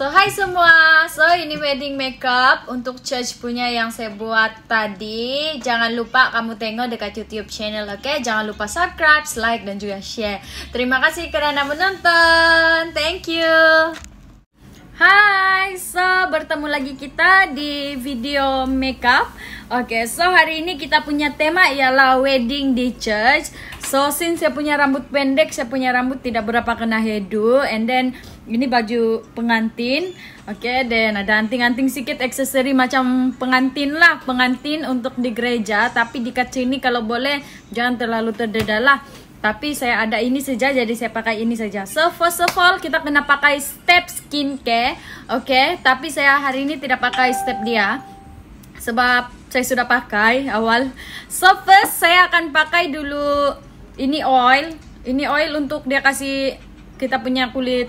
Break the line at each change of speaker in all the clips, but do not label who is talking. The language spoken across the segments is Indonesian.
So hai semua, so ini wedding makeup untuk church punya yang saya buat tadi Jangan lupa kamu tengok dekat youtube channel oke okay? Jangan lupa subscribe, like dan juga share Terima kasih karena menonton, thank you Hai, so bertemu lagi kita di video makeup Oke, okay, so hari ini kita punya tema ialah wedding di church So since saya punya rambut pendek, saya punya rambut tidak berapa kena hairdo And then ini baju pengantin oke okay, dan ada anting-anting sedikit aksesori macam pengantin lah pengantin untuk di gereja tapi di kaca ini kalau boleh jangan terlalu terdedah lah tapi saya ada ini saja jadi saya pakai ini saja so first of all kita kena pakai step skincare oke okay? tapi saya hari ini tidak pakai step dia sebab saya sudah pakai awal so first saya akan pakai dulu ini oil ini oil untuk dia kasih kita punya kulit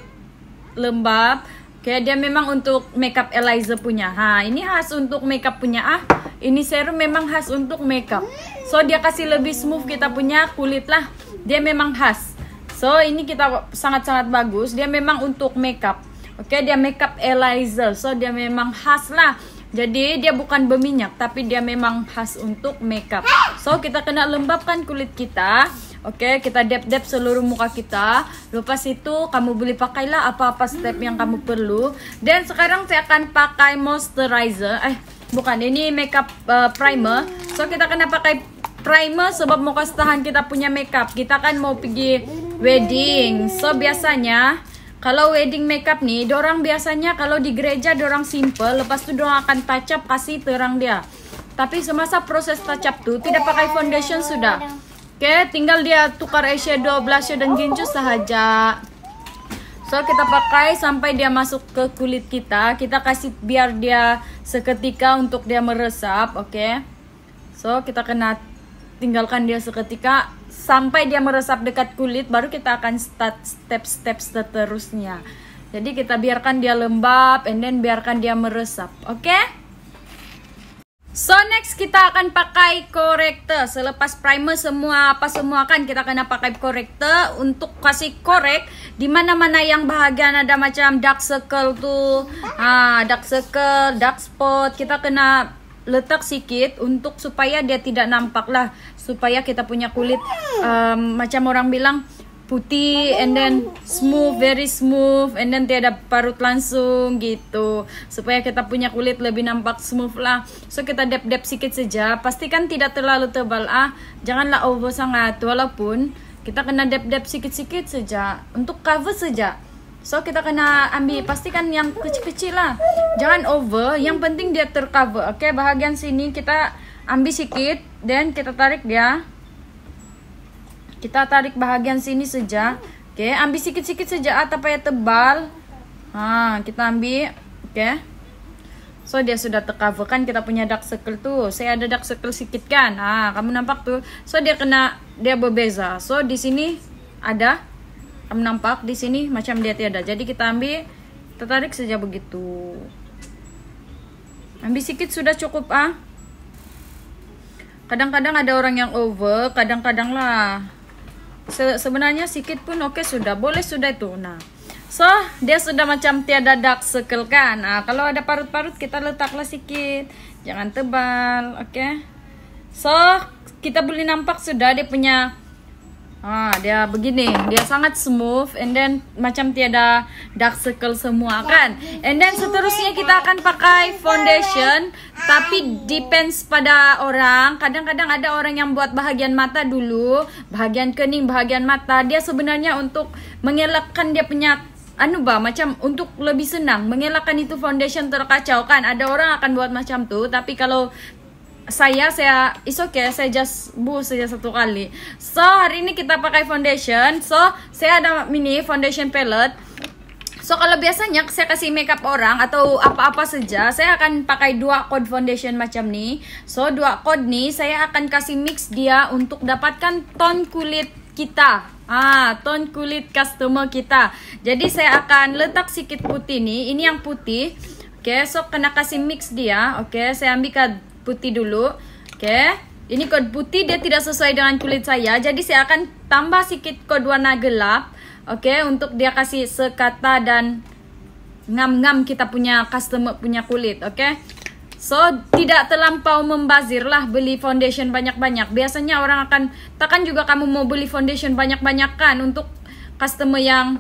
lembab kayak dia memang untuk makeup Eliza punya ha nah, ini khas untuk makeup punya ah ini serum memang khas untuk makeup so dia kasih lebih smooth kita punya kulit lah dia memang khas so ini kita sangat-sangat bagus dia memang untuk makeup oke okay, dia makeup Eliza so dia memang khas lah jadi dia bukan berminyak tapi dia memang khas untuk makeup so kita kena lembabkan kulit kita Oke, okay, kita dep-dep seluruh muka kita. Lepas situ, kamu beli pakailah apa-apa step yang kamu perlu. Dan sekarang saya akan pakai moisturizer. Eh, bukan ini makeup uh, primer. So kita kena pakai primer sebab muka setahan kita punya makeup. Kita kan mau pergi wedding. So biasanya kalau wedding makeup nih, dorang biasanya kalau di gereja dorang simple, lepas itu dorang akan touch up kasih terang dia. Tapi semasa proses touch up tuh tidak pakai foundation sudah. Oke, tinggal dia tukar eyeshadow, blush dan gincu saja. So kita pakai sampai dia masuk ke kulit kita. Kita kasih biar dia seketika untuk dia meresap, oke? Okay? So kita kena tinggalkan dia seketika sampai dia meresap dekat kulit baru kita akan start step-step seterusnya. Jadi kita biarkan dia lembab and then biarkan dia meresap, oke? Okay? So next kita akan pakai corrector Selepas primer semua apa semua kan kita kena pakai corrector Untuk kasih correct di mana mana yang bahagian ada macam dark circle tu ha, Dark circle, dark spot Kita kena letak sikit untuk supaya dia tidak nampak lah Supaya kita punya kulit um, macam orang bilang putih and then smooth very smooth and then tiada parut langsung gitu supaya kita punya kulit lebih nampak smooth lah so kita dap dap sikit saja pastikan tidak terlalu tebal ah janganlah over sangat walaupun kita kena dap dap sikit-sikit saja untuk cover saja so kita kena ambil pastikan yang kecil-kecil lah jangan over yang penting dia tercover oke okay, bahagian sini kita ambil sikit dan kita tarik dia kita tarik bahagian sini saja. Oke, okay, ambil sikit-sikit saja atau ya tebal. ha, kita ambil. Oke. Okay. So dia sudah tercover kan kita punya dark circle tuh. Saya ada dark circle sedikit kan. Ah, kamu nampak tuh. So dia kena dia berbeza. So di sini ada kamu nampak di sini macam dia tiada. Jadi kita ambil kita tarik saja begitu. Ambil sedikit sudah cukup ah. Kadang-kadang ada orang yang over, kadang-kadang lah Se sebenarnya sikit pun oke okay, sudah boleh sudah itu nah so dia sudah macam tiada dark circle kan nah kalau ada parut-parut kita letaklah sikit jangan tebal oke okay? so kita boleh nampak sudah dia punya Ah, dia begini, dia sangat smooth and then macam tiada dark circle semua kan. And then seterusnya kita akan pakai foundation tapi depends pada orang. Kadang-kadang ada orang yang buat bahagian mata dulu, bahagian kening, bahagian mata. Dia sebenarnya untuk mengelakkan dia punya anu ba macam untuk lebih senang mengelakkan itu foundation terkacau kan ada orang akan buat macam tu, tapi kalau saya saya is okay saya just bu saja satu kali so hari ini kita pakai foundation so saya ada mini foundation palette so kalau biasanya saya kasih makeup orang atau apa-apa saja saya akan pakai dua kod foundation macam nih so dua kod nih saya akan kasih mix dia untuk dapatkan tone kulit kita Ah, tone kulit customer kita. Jadi saya akan letak sedikit putih nih. Ini yang putih. Oke, okay, so kena kasih mix dia. Oke, okay, saya ambilkan putih dulu. Oke. Okay. Ini kod putih dia tidak sesuai dengan kulit saya. Jadi saya akan tambah sedikit kod warna gelap. Oke, okay, untuk dia kasih sekata dan ngam-ngam kita punya customer punya kulit, oke? Okay? So, tidak terlampau membazir lah beli foundation banyak-banyak. Biasanya orang akan, takkan juga kamu mau beli foundation banyak-banyakan untuk customer yang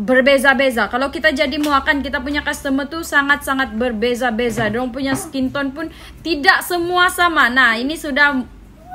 berbeza-beza. Kalau kita jadi muakan, kita punya customer tuh sangat-sangat berbeza-beza. Dong punya skin tone pun tidak semua sama. Nah, ini sudah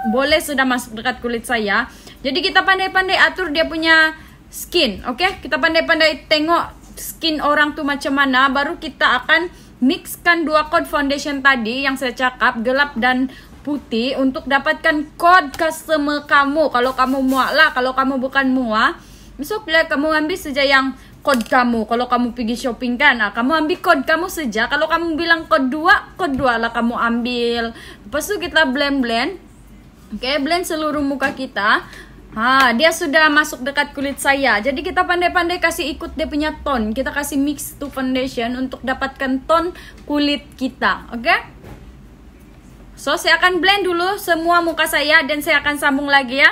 boleh sudah masuk dekat kulit saya. Jadi kita pandai-pandai atur dia punya skin, oke? Okay? Kita pandai-pandai tengok skin orang tuh macam mana, baru kita akan mixkan dua code foundation tadi yang saya cakap gelap dan putih untuk dapatkan code customer kamu. Kalau kamu muak lah, kalau kamu bukan muak Masuk lah kamu ambil saja yang kod kamu. Kalau kamu pergi shopping kan, nah, kamu ambil kod kamu saja. Kalau kamu bilang kod dua, kod dua lah kamu ambil. Lepas itu kita blend-blend. Oke, okay, blend seluruh muka kita. Ah, dia sudah masuk dekat kulit saya. Jadi kita pandai-pandai kasih ikut dia punya tone. Kita kasih mix to foundation untuk dapatkan tone kulit kita, oke? Okay? So, saya akan blend dulu semua muka saya dan saya akan sambung lagi ya.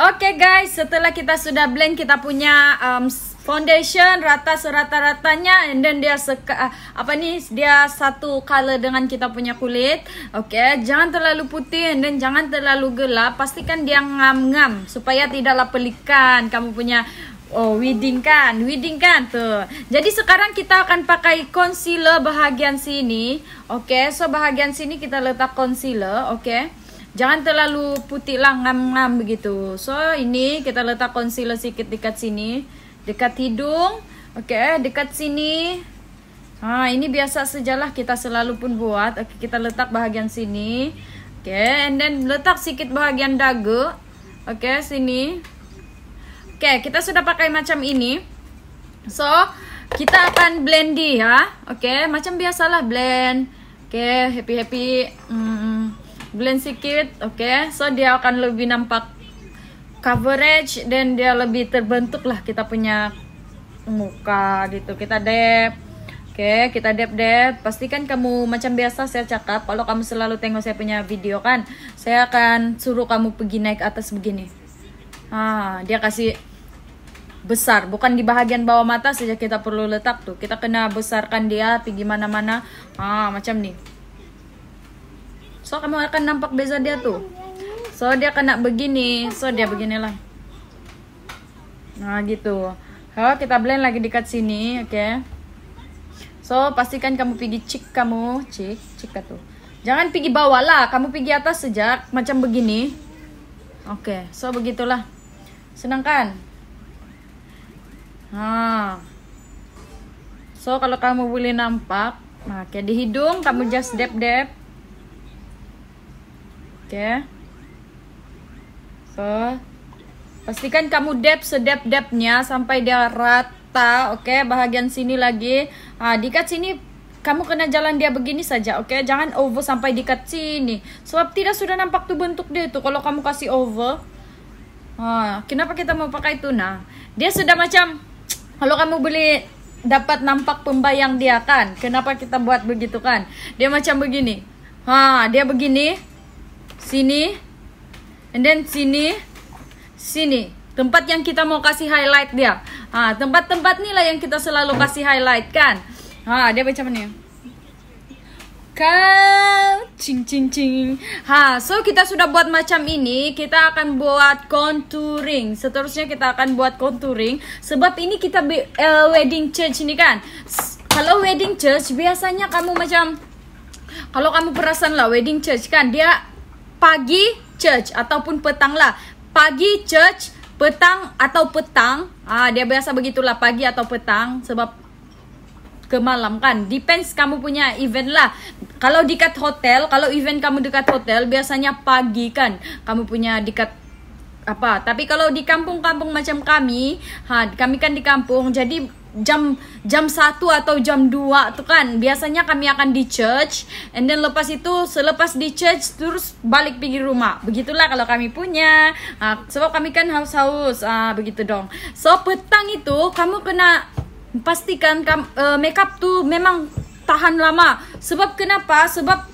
Okay guys, setelah kita sudah blend kita punya um, foundation rata serata-ratanya and then dia seka, uh, apa ni dia satu color dengan kita punya kulit. Okay, jangan terlalu putih and then jangan terlalu gelap. Pastikan dia ngam-ngam supaya tidaklah pelikan kamu punya Oh, wedding kan, wedding kan tuh. Jadi sekarang kita akan pakai concealer bahagian sini. Oke, okay, so bahagian sini kita letak concealer, oke. Okay. jangan terlalu putih lah ngam-ngam begitu so ini kita letak concealer sedikit dekat sini dekat hidung oke okay, dekat sini ah ini biasa sejalah kita selalu pun buat oke okay, kita letak bahagian sini oke okay, and then letak sedikit bahagian dagu oke okay, sini oke okay, kita sudah pakai macam ini so kita akan blend ya oke okay, macam biasalah blend oke okay, happy happy mm -hmm blend sedikit oke okay? so dia akan lebih nampak coverage dan dia lebih terbentuk lah kita punya muka gitu kita dep oke okay, kita dep dep pastikan kamu macam biasa saya cakap kalau kamu selalu tengok saya punya video kan saya akan suruh kamu pergi naik atas begini ah dia kasih besar bukan di bahagian bawah mata saja kita perlu letak tuh kita kena besarkan dia pergi mana-mana ah macam nih So kamu akan nampak beza dia tuh. So dia kena begini, so dia beginilah. Nah gitu. So, kita blend lagi dekat sini, oke. Okay. So pastikan kamu pergi cik kamu, cik, cik tuh. Jangan pergi bawah lah, kamu pergi atas sejak macam begini. Oke, okay, so begitulah. Senang kan? Ha. Nah. So kalau kamu boleh nampak, nah kayak di hidung kamu just dab-dab. Oke. Okay. Pastikan kamu dep sedep-depnya sampai dia rata. Oke, okay. bahagian sini lagi. Ah, dikat sini kamu kena jalan dia begini saja, oke? Okay? Jangan over sampai dikat sini. Sebab tidak sudah nampak tuh bentuk dia tuh kalau kamu kasih over. Ah, kenapa kita mau pakai itu? Nah, dia sudah macam kalau kamu beli dapat nampak pembayang dia kan. Kenapa kita buat begitu kan? Dia macam begini. Ha, ah, dia begini sini and then sini sini tempat yang kita mau kasih highlight dia ah tempat-tempat lah yang kita selalu kasih highlight kan ah dia baca mana Kau cing cing cing ha so kita sudah buat macam ini kita akan buat contouring seterusnya kita akan buat contouring sebab ini kita eh, wedding church ini kan kalau wedding church biasanya kamu macam kalau kamu perasan lah wedding church kan dia pagi church ataupun petang lah. Pagi church, petang atau petang. Ah dia biasa begitulah pagi atau petang sebab ke malam kan. Depends kamu punya event lah. Kalau dekat hotel, kalau event kamu dekat hotel biasanya pagi kan. Kamu punya dekat apa tapi kalau di kampung-kampung macam kami ha kami kan di kampung jadi jam jam 1 atau jam dua tuh kan biasanya kami akan di church and then lepas itu selepas di church terus balik pergi rumah begitulah kalau kami punya ha, sebab kami kan haus haus ha, begitu dong so petang itu kamu kena pastikan kam, uh, makeup tuh memang tahan lama sebab kenapa sebab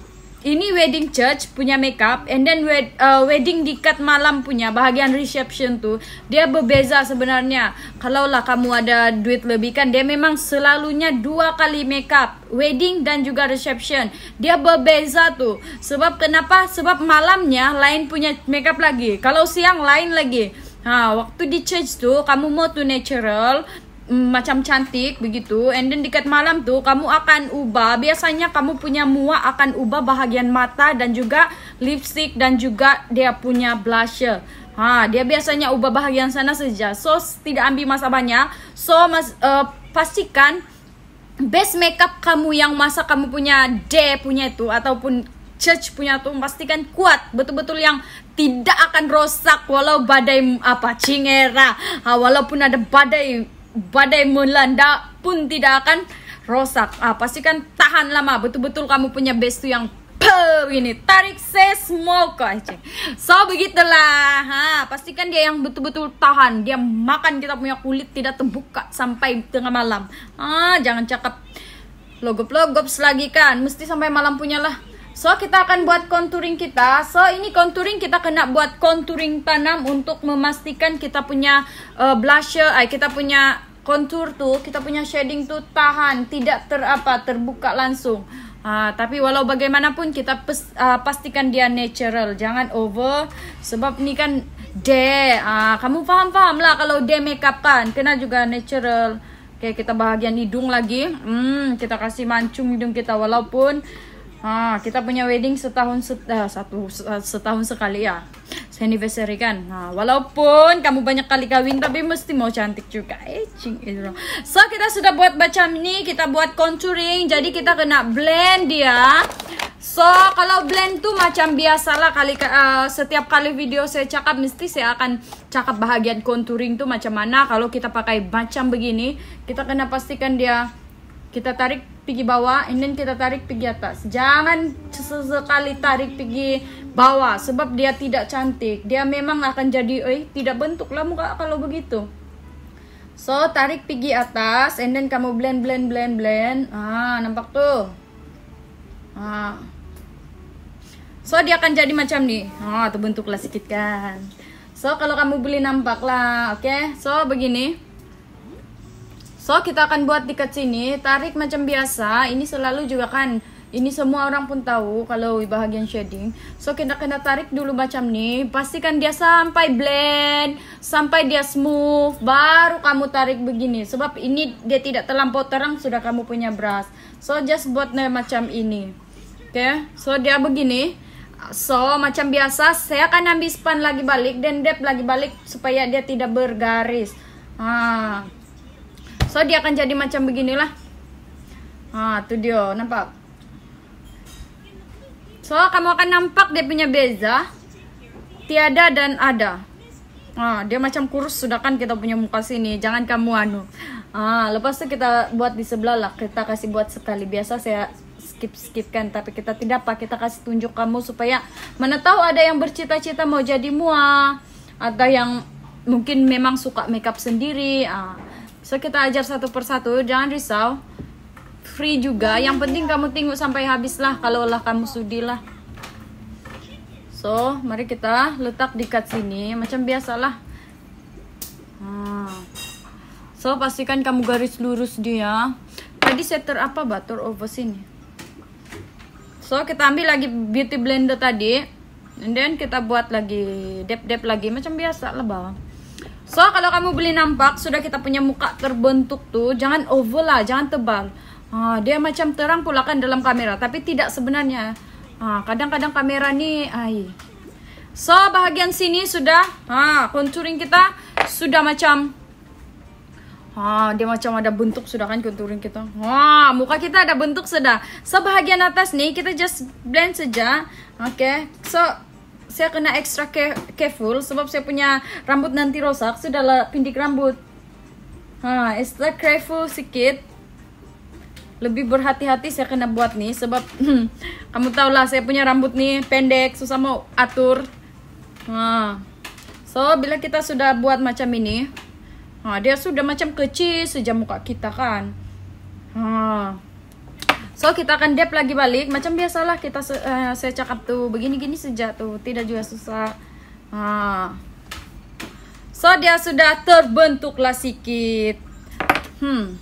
ini wedding church punya makeup and then wed uh, wedding dikat malam punya bahagian reception tuh dia berbeza sebenarnya kalaulah kamu ada duit lebih kan dia memang selalunya dua kali makeup wedding dan juga reception dia berbeza tuh sebab kenapa sebab malamnya lain punya makeup lagi kalau siang lain lagi Nah, waktu di church tuh kamu mau tuh natural, Mm, macam cantik begitu and then dekat malam tuh kamu akan ubah biasanya kamu punya mua akan ubah bahagian mata dan juga lipstick dan juga dia punya blusher ha dia biasanya ubah bahagian sana saja so tidak ambil masa banyak so mas uh, pastikan best makeup kamu yang masa kamu punya D punya itu ataupun church punya tuh pastikan kuat betul-betul yang tidak akan rosak walau badai apa cingera ha, walaupun ada badai badai melanda pun tidak akan rosak. Ah, pasti kan tahan lama. Betul-betul kamu punya bestu yang pew ini tarik seismok aja. So begitulah. Ha, pastikan dia yang betul-betul tahan. Dia makan kita punya kulit tidak terbuka sampai tengah malam. Ah, jangan cakap logop-logop selagi kan. Mesti sampai malam punya lah. So kita akan buat contouring kita. So ini contouring kita kena buat contouring tanam untuk memastikan kita punya uh, blusher, ay, eh, kita punya Kontur tu kita punya shading tu tahan tidak ter apa terbuka langsung Uh, tapi walau bagaimanapun kita pes, uh, pastikan dia natural jangan over sebab ni kan de uh, ha, kamu faham faham lah kalau de makeup kan kena juga natural okay, kita bahagian hidung lagi hmm, kita kasih mancung hidung kita walaupun Ah, kita punya wedding setahun set, eh, satu eh, setahun sekali ya. Anniversary kan. Nah, walaupun kamu banyak kali kawin tapi mesti mau cantik juga. Eh, itu. Eh, so, kita sudah buat macam ini, kita buat contouring. Jadi kita kena blend dia. So, kalau blend tuh macam biasalah kali uh, setiap kali video saya cakap mesti saya akan cakap bahagian contouring tuh macam mana. Kalau kita pakai macam begini, kita kena pastikan dia kita tarik pergi bawah and then kita tarik pergi atas jangan sesekali tarik pergi bawah sebab dia tidak cantik dia memang akan jadi eh tidak bentuk lah muka kalau begitu so tarik pergi atas and then kamu blend blend blend blend ah nampak tuh ah so dia akan jadi macam nih ah terbentuklah sedikit kan so kalau kamu beli nampak lah oke okay? so begini So, kita akan buat dekat sini, tarik macam biasa. Ini selalu juga kan, ini semua orang pun tahu kalau bahagian shading. So, kita kena tarik dulu macam ni. Pastikan dia sampai blend, sampai dia smooth, baru kamu tarik begini. Sebab ini dia tidak terlampau terang sudah kamu punya brush. So, just buat macam ini. Oke, okay? so dia begini. So, macam biasa, saya akan ambil span lagi balik dan depth lagi balik supaya dia tidak bergaris. Ah, so dia akan jadi macam beginilah ah tuh dia nampak so kamu akan nampak dia punya beza tiada dan ada ah dia macam kurus sudah kan kita punya muka sini jangan kamu anu ah lepas itu kita buat di sebelah lah kita kasih buat sekali biasa saya skip skipkan tapi kita tidak apa kita kasih tunjuk kamu supaya mana tahu ada yang bercita-cita mau jadi mua ada yang mungkin memang suka makeup sendiri ah. So kita ajar satu persatu, jangan risau. Free juga, yang penting kamu tengok sampai habis lah kalau lah kamu lah. So, mari kita letak di kat sini macam biasalah. lah So, pastikan kamu garis lurus dia. Tadi setter apa batur over sini. So, kita ambil lagi beauty blender tadi. And then kita buat lagi dep-dep lagi macam biasa lah bawah So kalau kamu beli nampak sudah kita punya muka terbentuk tuh, jangan oval lah, jangan tebal. Ah, dia macam terang pula kan dalam kamera, tapi tidak sebenarnya. Ah, kadang-kadang kamera nih, ai. So bahagian sini sudah, ah, contouring kita sudah macam Ah, dia macam ada bentuk sudah kan contouring kita. Wah, muka kita ada bentuk sudah. So atas nih kita just blend saja. Oke. Okay. So saya kena extra careful sebab saya punya rambut nanti rosak sudah sudahlah pindik rambut ha extra careful sedikit lebih berhati-hati saya kena buat nih sebab kamu tau lah saya punya rambut nih pendek susah mau atur Hah, so bila kita sudah buat macam ini ha dia sudah macam kecil sejam muka kita kan Hah. So kita akan dep lagi balik macam biasalah kita uh, eh, saya cakap tuh begini-gini sejak tuh tidak juga susah. uh. So dia sudah terbentuklah sikit Hmm.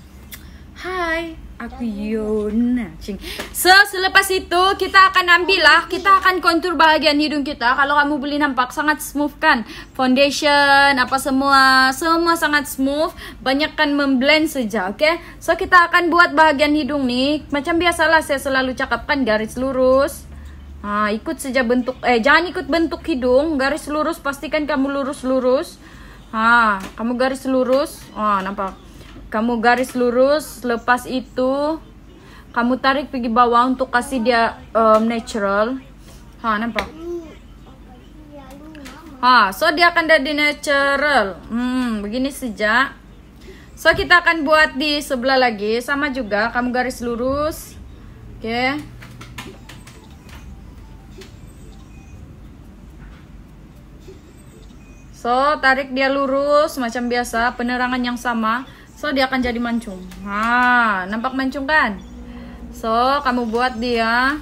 Hai. Aku Akuyona. Cing. So, selepas itu kita akan ambil lah, kita akan kontur bagian hidung kita. Kalau kamu beli nampak sangat smooth kan? Foundation apa semua, semua sangat smooth, banyak kan memblend saja, oke? Okay? So, kita akan buat bagian hidung nih. Macam biasalah saya selalu cakapkan garis lurus. Nah, ikut saja bentuk eh jangan ikut bentuk hidung, garis lurus pastikan kamu lurus-lurus. Ah, kamu garis lurus. Ah, nampak. Kamu garis lurus, lepas itu kamu tarik pergi bawah untuk kasih dia um, natural. Ha, nampak? Ha, so dia akan jadi natural. Hmm, begini saja. So kita akan buat di sebelah lagi sama juga kamu garis lurus. Oke. Okay. So, tarik dia lurus macam biasa, penerangan yang sama. So dia akan jadi mancung. Ha, nah, nampak mancung kan? So kamu buat dia.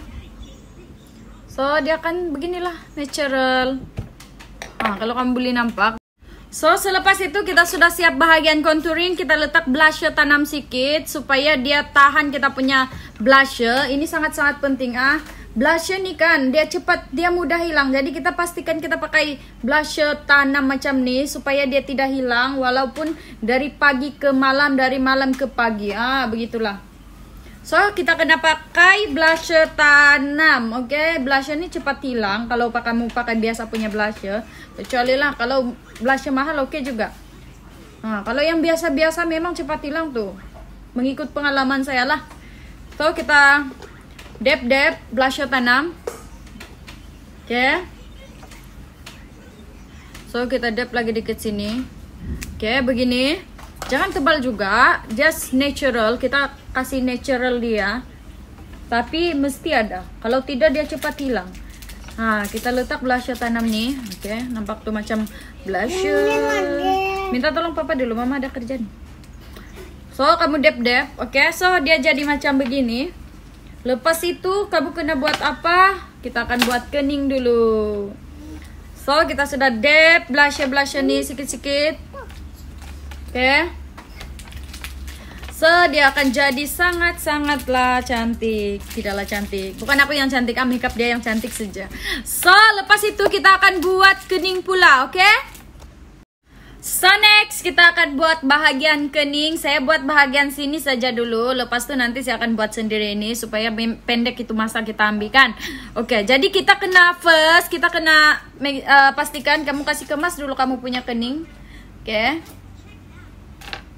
So dia akan beginilah natural. Ha, nah, kalau kamu beli nampak. So selepas itu kita sudah siap bahagian contouring, kita letak blusher tanam sedikit supaya dia tahan kita punya blusher. Ini sangat-sangat penting ah blusher nih kan dia cepat dia mudah hilang jadi kita pastikan kita pakai blusher tanam macam nih supaya dia tidak hilang walaupun dari pagi ke malam dari malam ke pagi ah begitulah so kita kena pakai blusher tanam oke okay? blusher ini cepat hilang kalau pakai kamu pakai biasa punya blusher kecuali lah kalau blusher mahal oke okay juga nah kalau yang biasa-biasa memang cepat hilang tuh mengikut pengalaman saya lah so kita Dep dep blusher tanam. Oke. Okay. So kita dep lagi dikit sini. Oke, okay, begini. Jangan tebal juga, just natural. Kita kasih natural dia. Tapi mesti ada. Kalau tidak dia cepat hilang. Nah, kita letak blusher tanam nih. Oke, okay, nampak tuh macam blusher. Minta tolong papa dulu, mama ada kerjaan. So, kamu dep dep. Oke, okay, so dia jadi macam begini. Lepas itu kamu kena buat apa? Kita akan buat kening dulu. So, kita sudah dab blusher-blusher nih sikit-sikit. Oke. Okay. So, dia akan jadi sangat-sangatlah cantik. Tidaklah cantik. Bukan aku yang cantik, ah, makeup dia yang cantik saja. So, lepas itu kita akan buat kening pula, oke? Okay? So next kita akan buat bahagian kening Saya buat bahagian sini saja dulu Lepas itu nanti saya akan buat sendiri ini Supaya pendek itu masa kita ambilkan Oke okay, jadi kita kena first Kita kena uh, pastikan kamu kasih kemas dulu kamu punya kening Oke okay.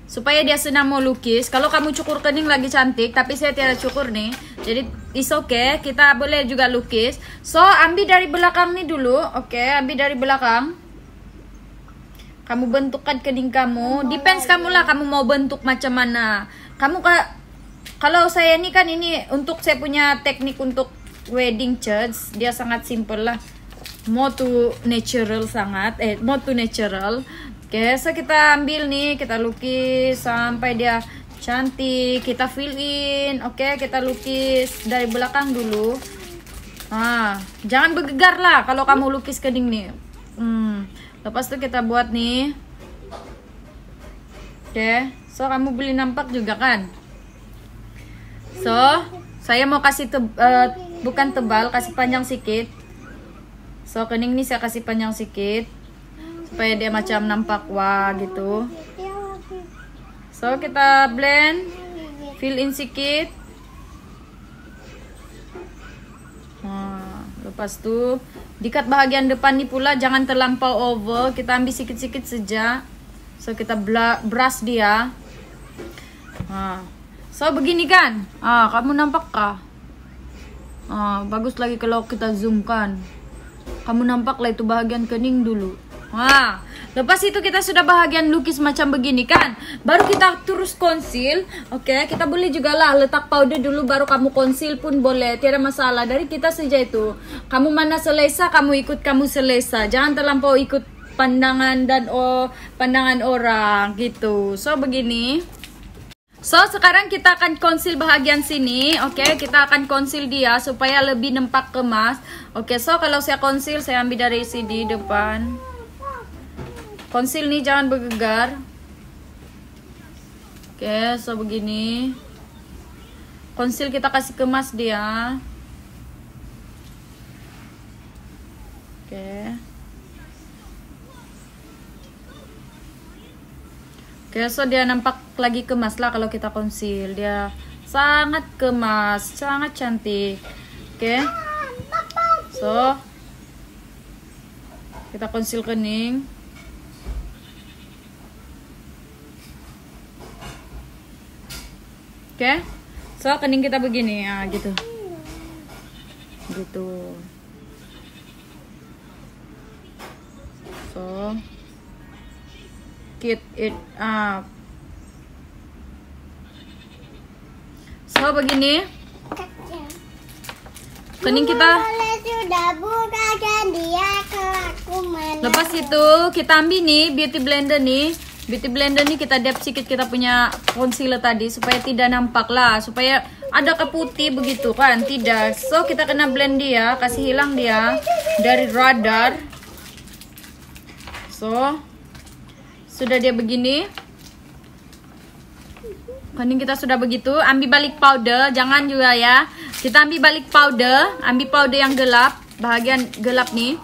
Supaya dia senang mau lukis Kalau kamu cukur kening lagi cantik Tapi saya tidak cukur nih Jadi is okay Kita boleh juga lukis So ambil dari belakang nih dulu Oke okay, ambil dari belakang kamu bentukkan kening kamu. Oh, depends kamu lah iya. kamu mau bentuk macam mana. Kamu ka kalau saya ini kan ini untuk saya punya teknik untuk wedding church, dia sangat simple lah. Mau to natural sangat, eh mau to natural. Oke, okay, so kita ambil nih, kita lukis sampai dia cantik. Kita fill in, oke, okay, kita lukis dari belakang dulu. Ah, jangan bergegar lah kalau kamu lukis kening nih. Hmm lepas itu kita buat nih oke okay. so kamu beli nampak juga kan so saya mau kasih te uh, eh, bukan tebal kasih panjang sikit. so kening ini saya kasih panjang sikit. supaya dia macam nampak wah gitu so kita blend fill in sikit. nah lepas tuh Dikat bahagian depan ni pula jangan terlampau over. Kita ambil sikit-sikit saja. So kita brush dia. Ha. So begini kan? Ah, kamu nampak kah? Ah, bagus lagi kalau kita zoom kan. Kamu lah itu bahagian kening dulu. Wah, lepas itu kita sudah bahagian lukis macam begini kan. Baru kita terus konsil. Oke, okay? kita boleh juga lah letak powder dulu baru kamu konsil pun boleh. Tidak masalah dari kita saja itu. Kamu mana selesa, kamu ikut kamu selesa. Jangan terlampau ikut pandangan dan oh pandangan orang gitu. So begini. So, sekarang kita akan konsil bahagian sini. Oke, okay? kita akan konsil dia supaya lebih nempak kemas. Oke, okay, so kalau saya konsil, saya ambil dari sini depan. Konsil nih jangan bergegar. Oke, so begini. Konsil kita kasih kemas dia. Oke. Oke, so dia nampak lagi kemas lah kalau kita konsil. Dia sangat kemas, sangat cantik. Oke. So kita konsil kening. oke okay? so kening kita begini ya gitu gitu so kit it up so begini kening kita lepas itu kita ambil nih beauty blender nih Beauty blender ini kita dap sedikit kita punya concealer tadi supaya tidak nampak lah, supaya ada keputih begitu kan? Tidak. So kita kena blend dia, kasih hilang dia dari radar. So sudah dia begini. Kuning kita sudah begitu, ambil balik powder, jangan juga ya. Kita ambil balik powder, ambil powder yang gelap, bagian gelap nih.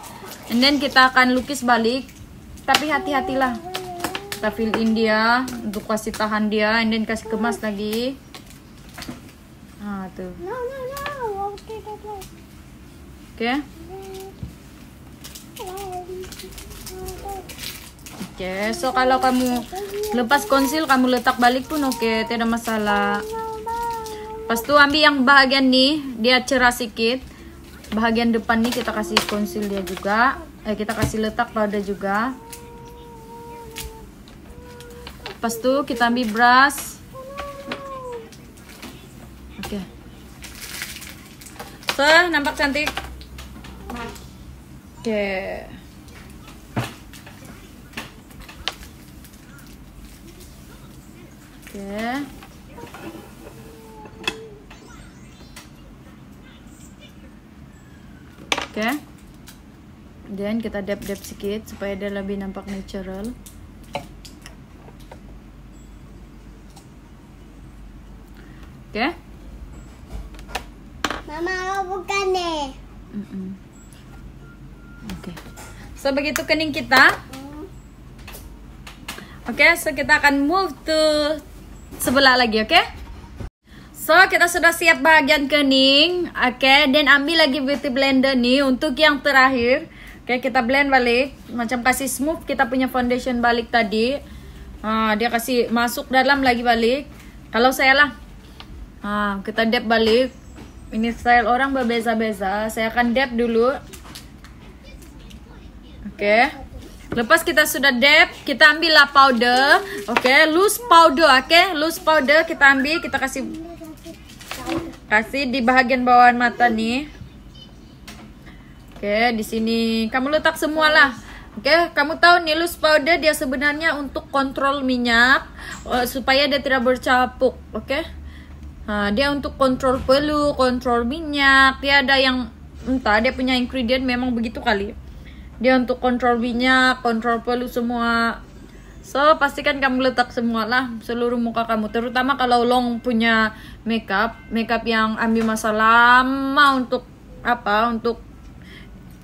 And then kita akan lukis balik. Tapi hati-hatilah kita fill in dia untuk kasih tahan dia and then kasih kemas lagi ah tuh oke okay. oke okay, so kalau kamu lepas konsil kamu letak balik pun oke okay, tidak masalah pas tuh ambil yang bahagian nih dia cerah sedikit bahagian depan nih kita kasih konsil dia juga eh kita kasih letak pada juga Lepas tu kita ambil brush. Oke. so, nampak cantik? Oke. Okay. Oke. Okay. Oke. Dan kita dab-dab sikit supaya dia lebih nampak natural. Oke? Ya? Okay? Mama mau bukan deh. Oke. Okay. So begitu kening kita. Mm. Oke, okay, so kita akan move to sebelah lagi, oke? Okay? So, kita sudah siap bagian kening. Oke, okay, dan ambil lagi beauty blender nih untuk yang terakhir. Oke, okay, kita blend balik. Macam kasih smooth kita punya foundation balik tadi. Nah, dia kasih masuk dalam lagi balik. Kalau saya lah, Nah, kita dab balik. Ini style orang berbeza-beza. Saya akan dab dulu. Oke. Okay. Lepas kita sudah dab kita ambil lah powder. Oke, okay. loose powder, oke. Okay. Loose powder kita ambil, kita kasih kasih di bagian bawah mata nih. Oke, okay, di sini kamu letak semualah. Oke, okay, kamu tahu nih loose powder dia sebenarnya untuk kontrol minyak uh, supaya dia tidak bercapuk, oke? Okay? Nah, dia untuk kontrol pelu, kontrol minyak, dia ada yang entah dia punya ingredient memang begitu kali. Dia untuk kontrol minyak, kontrol pelu semua. So, pastikan kamu letak semua lah seluruh muka kamu, terutama kalau long punya makeup, makeup yang ambil masa lama untuk apa? Untuk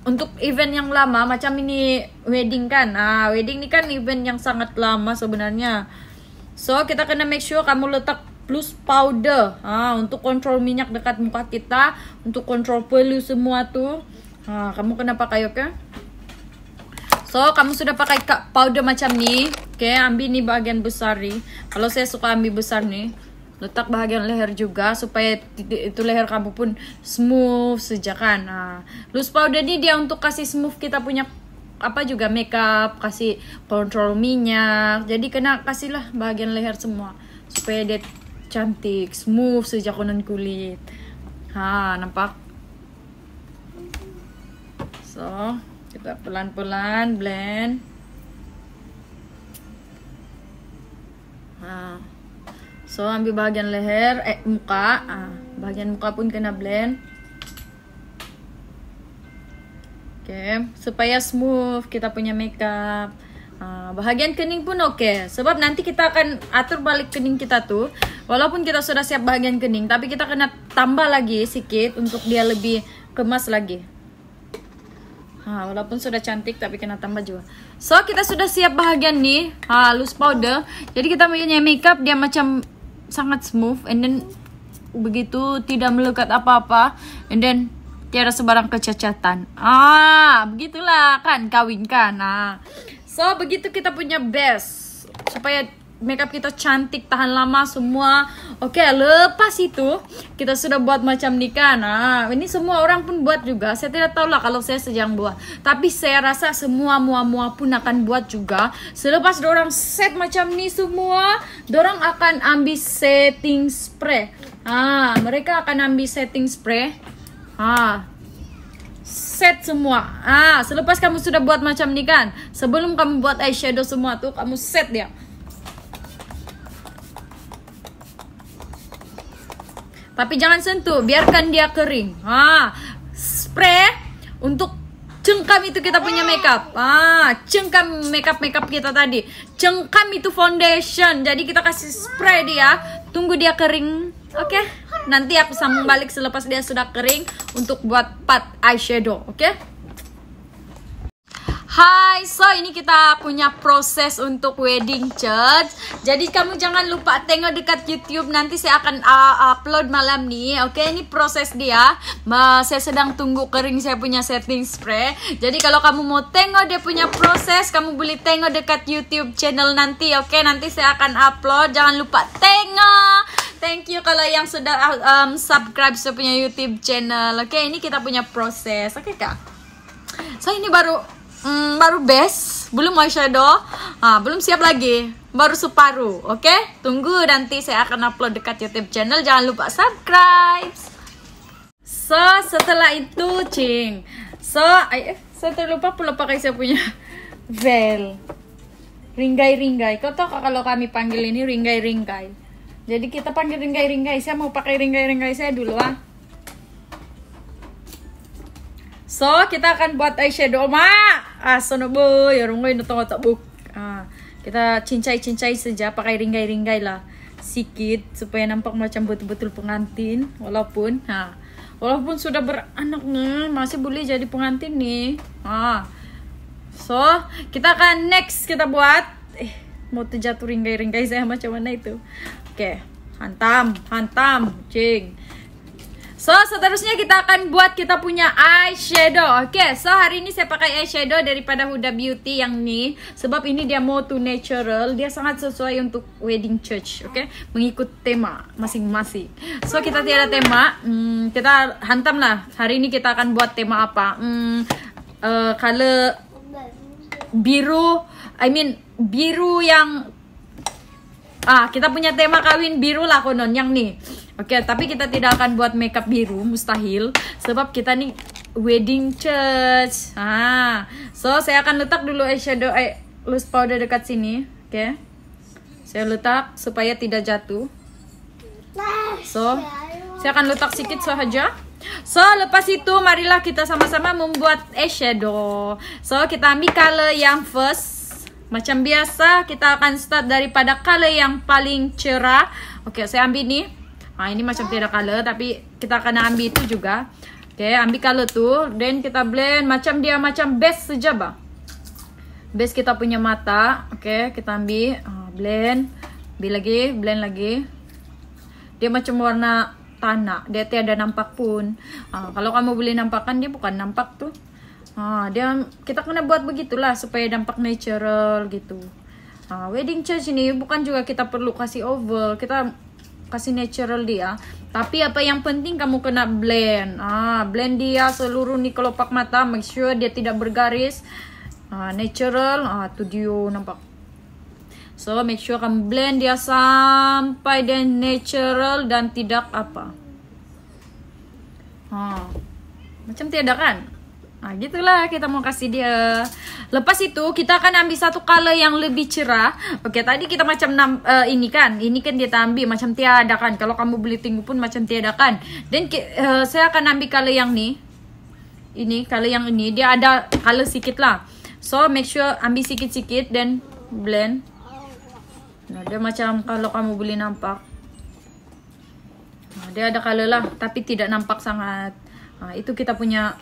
untuk event yang lama macam ini wedding kan. Ah, wedding ini kan event yang sangat lama sebenarnya. So, kita kena make sure kamu letak plus powder ha, untuk kontrol minyak dekat muka kita untuk kontrol pelu semua tuh ha, kamu kenapa pakai oke so kamu sudah pakai powder macam ni oke okay, ambil ni bagian besar nih kalau saya suka ambil besar nih letak bagian leher juga supaya itu leher kamu pun smooth sejakan. Nah, loose powder ini dia untuk kasih smooth kita punya apa juga makeup, kasih kontrol minyak. Jadi kena kasihlah bagian leher semua supaya dia cantik, smooth sejak sejakonan kulit. Ha, nampak? So, kita pelan-pelan blend. Ha. So, ambil bahagian leher, eh muka. Ha, bahagian muka pun kena blend. Oke, okay. supaya smooth kita punya makeup. Uh, bahagian kening pun oke okay. sebab nanti kita akan atur balik kening kita tuh walaupun kita sudah siap bagian kening tapi kita kena tambah lagi sedikit untuk dia lebih kemas lagi ha, walaupun sudah cantik tapi kena tambah juga so kita sudah siap bahagian nih halus powder jadi kita punya makeup dia macam sangat smooth and then begitu tidak melekat apa-apa and then tiada sebarang kecacatan ah begitulah kan kawinkan nah so begitu kita punya best supaya makeup kita cantik tahan lama semua oke okay, lepas itu kita sudah buat macam nikah nah ini semua orang pun buat juga saya tidak tahu lah kalau saya sedang buat tapi saya rasa semua mua mua pun akan buat juga selepas orang set macam ini semua orang akan ambil setting spray ah mereka akan ambil setting spray ah set semua ah selepas kamu sudah buat macam ini kan sebelum kamu buat eyeshadow semua tuh kamu set ya Tapi jangan sentuh, biarkan dia kering. Ah, spray untuk cengkam itu kita punya makeup. Ah, cengkam makeup makeup kita tadi. Cengkam itu foundation. Jadi kita kasih spray dia, tunggu dia kering. Oke. Okay? Nanti aku sambung balik selepas dia sudah kering untuk buat pat eyeshadow, oke? Okay? Hai, so ini kita punya proses untuk wedding church. Jadi kamu jangan lupa tengok dekat YouTube nanti saya akan uh, upload malam nih. Oke, ini proses dia. Uh, saya sedang tunggu kering saya punya setting spray. Jadi kalau kamu mau tengok dia punya proses, kamu boleh tengok dekat YouTube channel nanti. Oke, nanti saya akan upload. Jangan lupa tengok thank you kalau yang sudah um, subscribe saya punya YouTube channel. Oke, okay, ini kita punya proses. Oke, okay, Kak. So ini baru mm, baru base, belum eyeshadow, ah, belum siap lagi, baru separuh, oke? Okay? Tunggu nanti saya akan upload dekat YouTube channel, jangan lupa subscribe. So setelah itu, cing, so I, eh, saya terlupa pula pakai saya punya veil, ringgai-ringgai. Kau tahu kalau kami panggil ini ringgai-ringgai. Jadi kita panggil ringgai-ringgai. Saya mau pakai ringgai-ringgai saya dulu ah. So, kita akan buat eyeshadow, ma. Ah, sono bo, yorungoy ya, no tongo bu. Ah, kita cincai-cincai saja pakai ringgai-ringgai lah. Sikit supaya nampak macam betul-betul pengantin walaupun ha. Walaupun sudah beranak masih boleh jadi pengantin nih. Ah. So, kita akan next kita buat eh mau terjatuh ringgai-ringgai saya macam mana itu. Oke, okay. hantam, hantam, cing. So, seterusnya kita akan buat kita punya eyeshadow. Oke, okay, so hari ini saya pakai eyeshadow daripada Huda Beauty yang ini. Sebab ini dia mau to natural. Dia sangat sesuai untuk wedding church, oke? Okay? Mengikut tema masing-masing. So, kita tiada tema. Hmm, kita hantam lah. Hari ini kita akan buat tema apa? Hmm, uh, color biru, I mean biru yang Ah, kita punya tema kawin biru lah konon yang nih. Oke, okay, tapi kita tidak akan buat makeup biru, mustahil. Sebab kita nih wedding church. Ah, so saya akan letak dulu eyeshadow eh, loose powder dekat sini. Oke. Okay. Saya letak supaya tidak jatuh. So, saya akan letak sedikit saja. So, lepas itu marilah kita sama-sama membuat eyeshadow. So, kita ambil color yang first Macam biasa kita akan start daripada color yang paling cerah. Okey, saya ambil ni. Ha, ini macam tiada color tapi kita akan ambil itu juga. Okey, ambil color tu then kita blend macam dia macam base saja bah. Base kita punya mata. Okey, kita ambil ha, blend. Ambil lagi, blend lagi. Dia macam warna tanah. Dia tiada nampak pun. Ha, kalau kamu boleh nampakkan dia bukan nampak tu. Nah, dia kita kena buat begitulah supaya dampak natural gitu. Ah, wedding church ini bukan juga kita perlu kasih oval, kita kasih natural dia. Tapi apa yang penting kamu kena blend. Ah, blend dia seluruh nih kelopak mata, make sure dia tidak bergaris. Ah, natural, ah studio nampak. So, make sure kamu blend dia sampai dia natural dan tidak apa. Ah, macam tiada kan? Nah, gitulah kita mau kasih dia. Lepas itu kita akan ambil satu color yang lebih cerah. Oke, tadi kita macam uh, ini kan. Ini kan dia ambil macam tiada kan. Kalau kamu beli tinggu pun macam tiada kan. Dan uh, eh, saya akan ambil color yang ni. Ini color yang ini dia ada color sikit lah. So make sure ambil sikit-sikit dan -sikit, blend. Nah, dia macam kalau kamu beli nampak. Nah, dia ada color lah tapi tidak nampak sangat. Nah, itu kita punya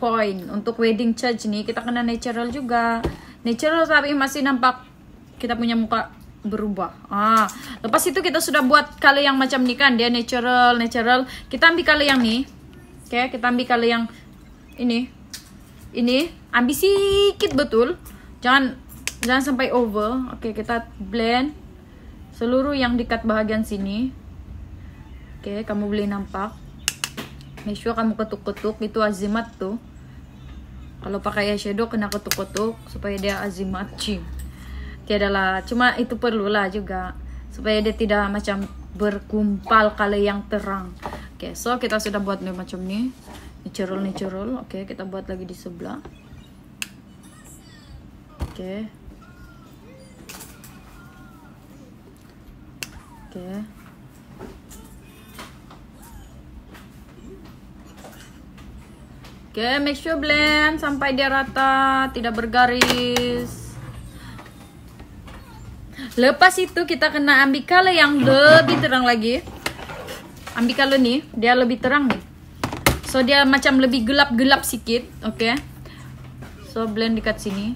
point untuk wedding charge nih kita kena natural juga natural tapi masih nampak kita punya muka berubah ah lepas itu kita sudah buat kali yang macam ini kan dia natural natural kita ambil kali yang nih oke okay, kita ambil kali yang ini ini ambil sedikit betul jangan jangan sampai over oke okay, kita blend seluruh yang dekat bahagian sini oke okay, kamu boleh nampak make sure kamu ketuk-ketuk itu azimat tuh kalau pakai eyeshadow kena kutuk-kutuk supaya dia Tiada Tiadalah, cuma itu perlu lah juga supaya dia tidak macam berkumpal kali yang terang. Oke, okay, so kita sudah buat nih macam nih. natural, cerul nih Oke, okay, kita buat lagi di sebelah. Oke. Okay. Oke. Okay. Oke, okay, make sure blend sampai dia rata, tidak bergaris. Lepas itu kita kena ambil color yang lebih terang lagi. Ambil color nih, dia lebih terang nih. So dia macam lebih gelap-gelap sedikit, oke. Okay. So blend dekat sini.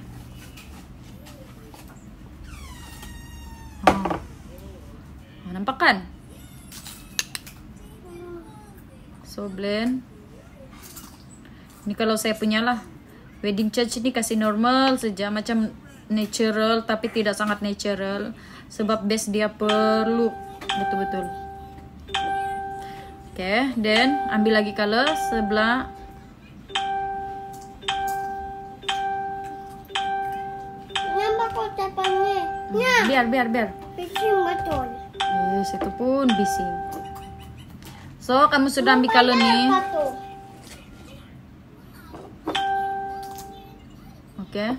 Oh. Oh, nampak kan? So blend ini kalau saya punyalah wedding church ini kasih normal saja macam natural tapi tidak sangat natural sebab base dia perlu betul-betul oke okay, then ambil lagi color sebelah hmm, biar biar biar bising betul yes itu pun bising so kamu sudah ambil kalau nih okay.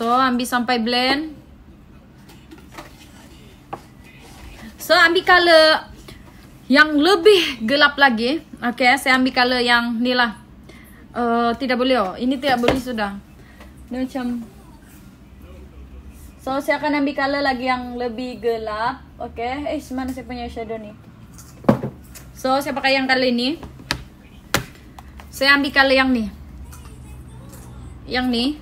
So ambil sampai blend. So ambil color yang lebih gelap lagi. Okay, saya ambil color yang ni lah. Uh, tidak boleh oh. Ini tidak boleh sudah. Ini macam. So saya akan ambil color lagi yang lebih gelap. Okay. Eh, mana saya punya shadow ni? So saya pakai yang color ini. Saya ambil color yang ni. yang nih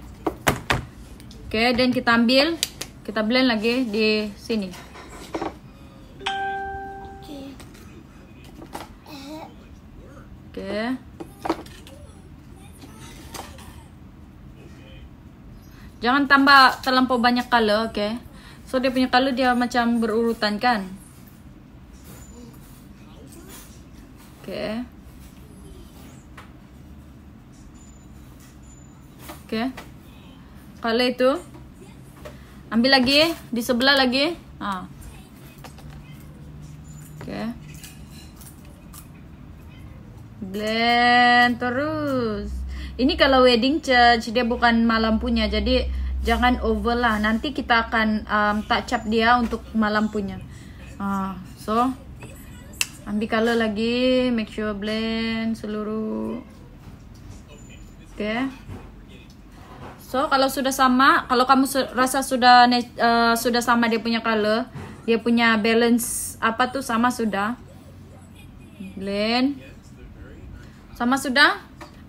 oke okay, dan kita ambil kita blend lagi di sini oke okay. jangan tambah terlampau banyak color oke okay? so dia punya color dia macam berurutan kan oke okay. Okey. Kalau itu ambil lagi di sebelah lagi. Ha. Okey. Blend terus. Ini kalau wedding church dia bukan malam punya jadi jangan over lah. Nanti kita akan um, touch up dia untuk malam punya. Ha. so ambil color lagi, make sure blend seluruh. Okay. So kalau sudah sama, kalau kamu su rasa sudah uh, sudah sama dia punya color, dia punya balance apa tuh sama sudah. Blend. Sama sudah?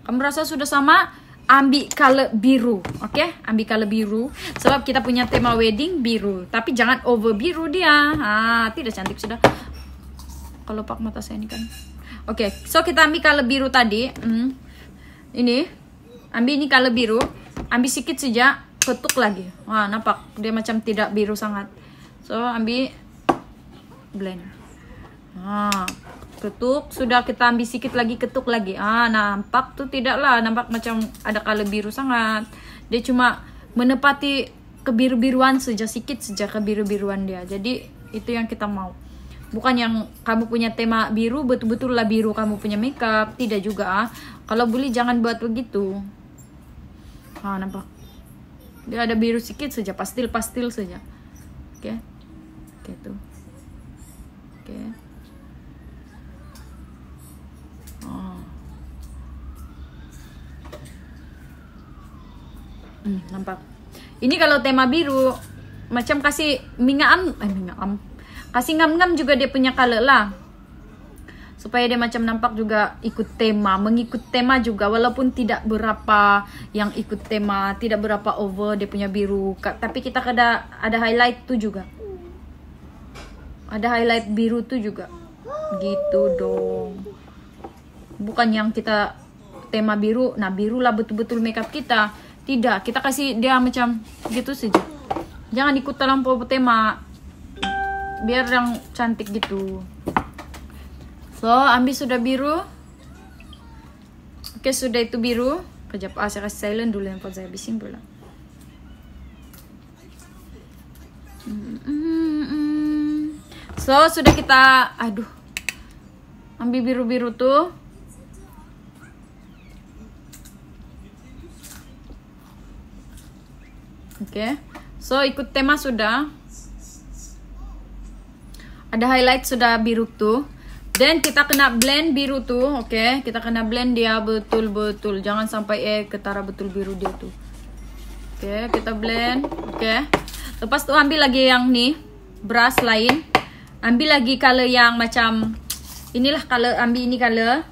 Kamu rasa sudah sama? Ambil color biru, oke? Okay? Ambil color biru sebab kita punya tema wedding biru. Tapi jangan over biru dia. Ah, tidak cantik sudah. Kalau pak mata saya ini kan. Oke, okay, so kita ambil color biru tadi. Hmm. Ini. Ambil ini color biru ambil sedikit saja ketuk lagi wah nampak dia macam tidak biru sangat so ambil blend nah ketuk sudah kita ambil sedikit lagi ketuk lagi ah nampak tuh tidaklah nampak macam ada kala biru sangat dia cuma menepati kebiru-biruan saja sedikit saja kebiru-biruan dia jadi itu yang kita mau bukan yang kamu punya tema biru betul-betul lah biru kamu punya makeup tidak juga ah. kalau boleh jangan buat begitu ha nampak dia ada biru sedikit saja pastil pastil saja oke okay. gitu oke okay. oh hmm, nampak ini kalau tema biru macam kasih mingam eh mingam kasih ngam-ngam juga dia punya color lah supaya dia macam nampak juga ikut tema mengikut tema juga walaupun tidak berapa yang ikut tema tidak berapa over dia punya biru tapi kita ada ada highlight tuh juga ada highlight biru tuh juga gitu dong bukan yang kita tema biru nah biru lah betul-betul makeup kita tidak kita kasih dia macam gitu saja jangan ikut terlampau tema biar yang cantik gitu So, ambil sudah biru. Oke, sudah itu biru. Kejap, ah, saya kasih silent dulu handphone saya habisin pula. So, sudah kita, aduh, ambil biru-biru tuh. Oke, okay. so ikut tema sudah. Ada highlight sudah biru tuh. Dan kita kena blend biru tuh, oke? Kita kena blend dia betul-betul. Jangan sampai eh ketara betul biru dia tuh. Oke, kita blend, oke. Lepas tuh ambil lagi yang nih, brush lain. Ambil lagi color yang macam inilah color, ambil ini color.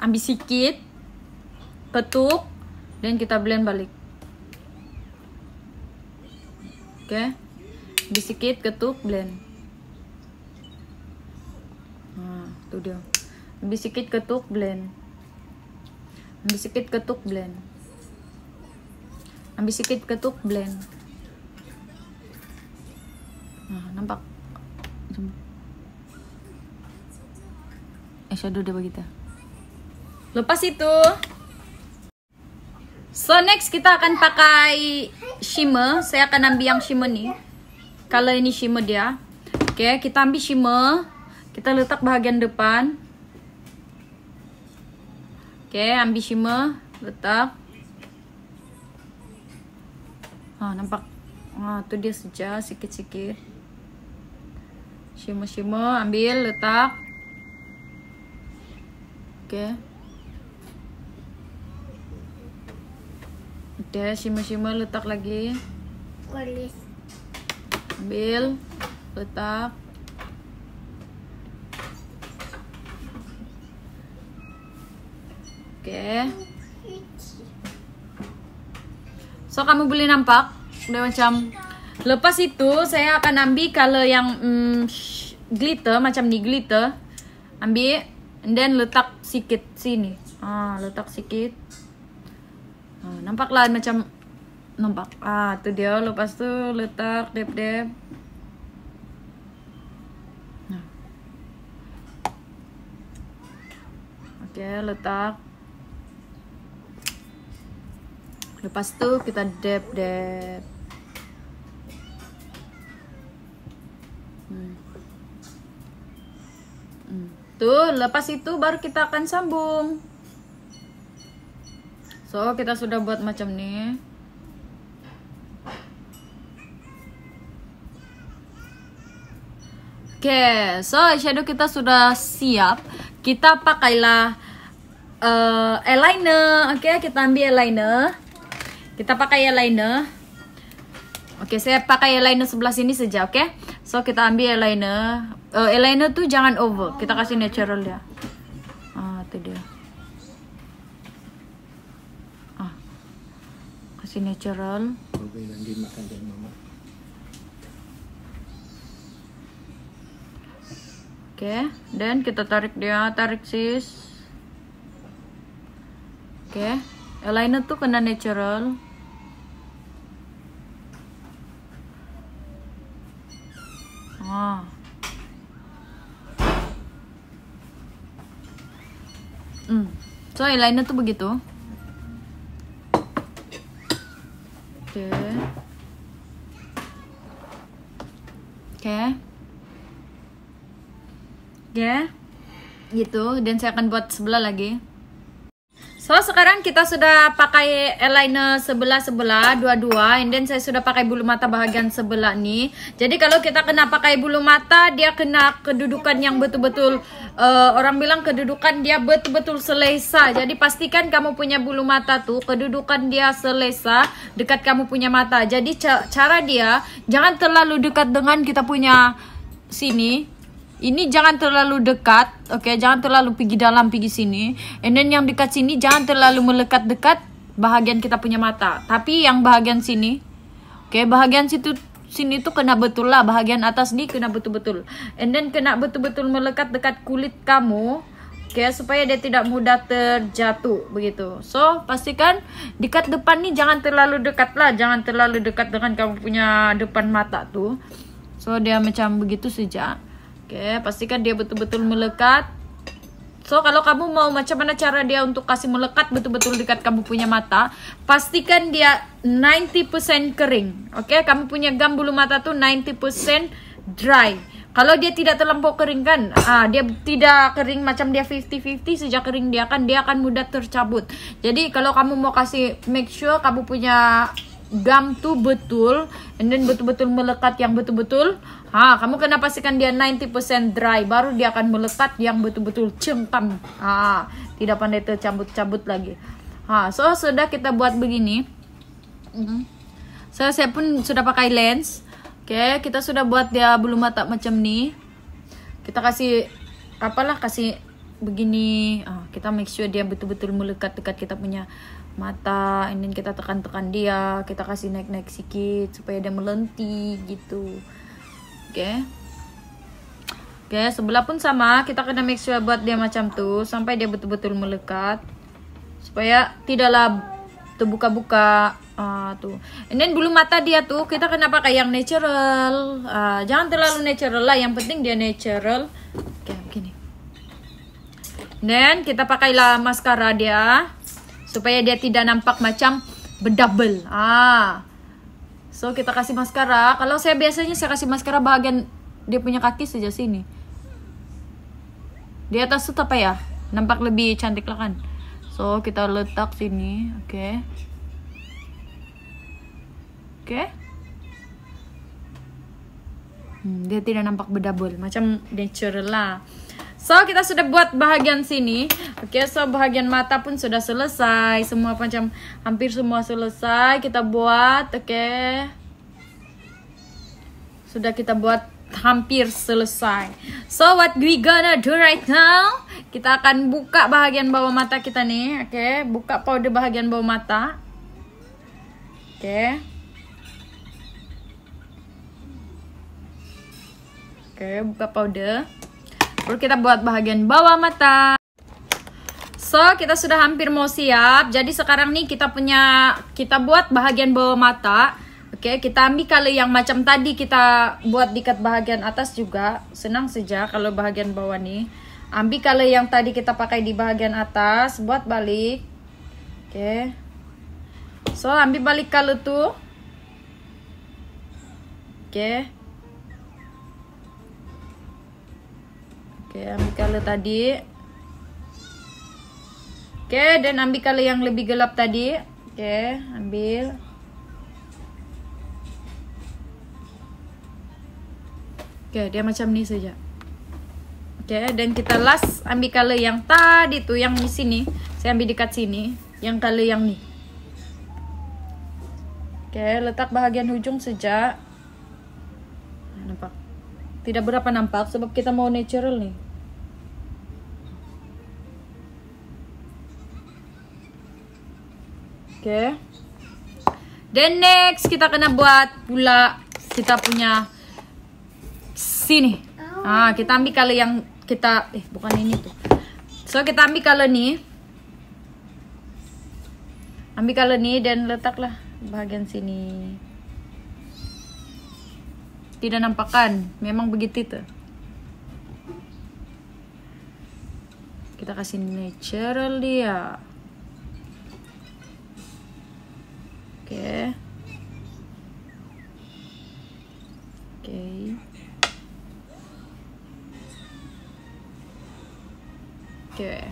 Ambil sikit. Petuk dan kita blend balik. Oke. Okay. sikit, ketuk blend. tuh dia sedikit ketuk blend sedikit ketuk blend ambil sedikit ketuk blend nah nampak eyeshadow eh, deh kita lepas itu so next kita akan pakai shimmer saya akan ambil yang shimmer nih kalau ini shimmer dia oke okay, kita ambil shimmer kita letak bahagian depan. Oke, okay, shimmer letak. Ah, nampak. Ah, tu dia saja sikit-sikit. shimmer shimmer ambil letak. Oke. Okay. Udah, shimmer shimmer letak lagi. Ambil, letak. Oke. So kamu boleh nampak udah macam lepas itu saya akan ambil kalau yang mm, glitter macam ni glitter. Ambil and then letak sikit sini. Ah, letak sikit. Ah, nampaklah macam nampak. Ah, tu dia. Lepas tu letak dep-dep. Nah. Okey, letak lepas itu kita dab dab hmm. Hmm. tuh lepas itu baru kita akan sambung so kita sudah buat macam ini. Oke, okay, so shadow kita sudah siap. Kita pakailah uh, eyeliner. Oke, okay, kita ambil eyeliner. Kita pakai eyeliner. Oke, okay, saya pakai eyeliner sebelah sini saja, oke? Okay? So, kita ambil eyeliner. Uh, eyeliner tuh jangan over. Kita kasih natural ya. Ah, itu dia. Ah. Kasih natural. Oke, okay. dan kita tarik dia, tarik sis. Oke. Okay eyeliner tuh kena natural ah hmm. so eyeliner tuh begitu oke okay. oke gitu dan saya akan buat sebelah lagi So sekarang kita sudah pakai eyeliner sebelah-sebelah dua-dua and then saya sudah pakai bulu mata bahagian sebelah nih. Jadi kalau kita kena pakai bulu mata dia kena kedudukan yang betul-betul uh, orang bilang kedudukan dia betul-betul selesa. Jadi pastikan kamu punya bulu mata tuh kedudukan dia selesa dekat kamu punya mata. Jadi cara dia jangan terlalu dekat dengan kita punya sini ini jangan terlalu dekat oke okay? jangan terlalu pergi dalam pergi sini and then yang dekat sini jangan terlalu melekat dekat bahagian kita punya mata tapi yang bahagian sini oke okay? bahagian situ sini tuh kena betul lah bahagian atas nih kena betul-betul and then kena betul-betul melekat dekat kulit kamu oke okay, supaya dia tidak mudah terjatuh begitu so pastikan dekat depan nih jangan terlalu dekat lah jangan terlalu dekat dengan kamu punya depan mata tuh so dia macam begitu saja Oke, pastikan dia betul-betul melekat. So, kalau kamu mau macam mana cara dia untuk kasih melekat betul-betul dekat kamu punya mata, pastikan dia 90% kering. Oke, kamu punya gam bulu mata tuh 90% dry. Kalau dia tidak terlampau kering kan, ah, dia tidak kering macam dia 50-50 sejak kering dia kan dia akan mudah tercabut. Jadi kalau kamu mau kasih make sure kamu punya gam tuh betul and then betul-betul melekat yang betul-betul ha kamu kena pastikan dia 90% dry baru dia akan melekat yang betul-betul cengkam ha tidak pandai tercabut-cabut lagi ha so sudah kita buat begini mm-hmm. so saya pun sudah pakai lens oke okay, kita sudah buat dia bulu mata macam ni. kita kasih apalah kasih begini kita make sure dia betul-betul melekat dekat kita punya mata ini kita tekan-tekan dia kita kasih naik-naik sedikit supaya dia melenti gitu oke okay. oke okay, sebelah pun sama kita kena make sure buat dia macam tuh sampai dia betul-betul melekat supaya tidaklah terbuka-buka uh, tuh ini bulu mata dia tuh kita kena pakai yang natural uh, jangan terlalu natural lah yang penting dia natural oke okay, begini dan kita pakailah maskara dia supaya dia tidak nampak macam bedabel Ah. So kita kasih maskara. Kalau saya biasanya saya kasih maskara bagian dia punya kaki saja sini. Di atas tuh apa ya? Nampak lebih cantik lah kan. So kita letak sini, oke. Okay. Oke. Okay. Hmm, dia tidak nampak bedabel macam natural lah. So, kita sudah buat bahagian sini. Oke, okay, so bahagian mata pun sudah selesai. Semua macam hampir semua selesai kita buat, oke. Okay. Sudah kita buat hampir selesai. So, what we gonna do right now? Kita akan buka bahagian bawah mata kita nih, oke. Okay. Buka powder bahagian bawah mata. Oke. Okay. Oke, okay, buka powder. Lalu kita buat bahagian bawah mata. So, kita sudah hampir mau siap. Jadi sekarang nih kita punya kita buat bahagian bawah mata. Oke, okay, kita ambil kali yang macam tadi kita buat dikat bahagian atas juga. Senang saja kalau bahagian bawah nih. Ambil kali yang tadi kita pakai di bahagian atas, buat balik. Oke. Okay. So, ambil balik kalau tuh. Oke. Okay. Oke, ambil kalau tadi. Oke, dan ambil kalau yang lebih gelap tadi. Oke, ambil. Oke, dia macam ini saja. Oke, dan kita las Ambil kalau yang tadi tuh yang di sini. Saya ambil dekat sini, yang kalau yang nih. Oke, letak bahagian hujung saja. Nampak. Tidak berapa nampak sebab kita mau natural nih. Oke. Okay. Then next kita kena buat pula kita punya sini. Oh. Ah, kita ambil kalau yang kita eh bukan ini tuh. So kita ambil kalau ini, Ambil kalau ini dan letaklah bagian sini tidak nampakkan. Memang begitu itu Kita kasih natural dia. Oke. Okay. Oke. Okay. Oke. Okay.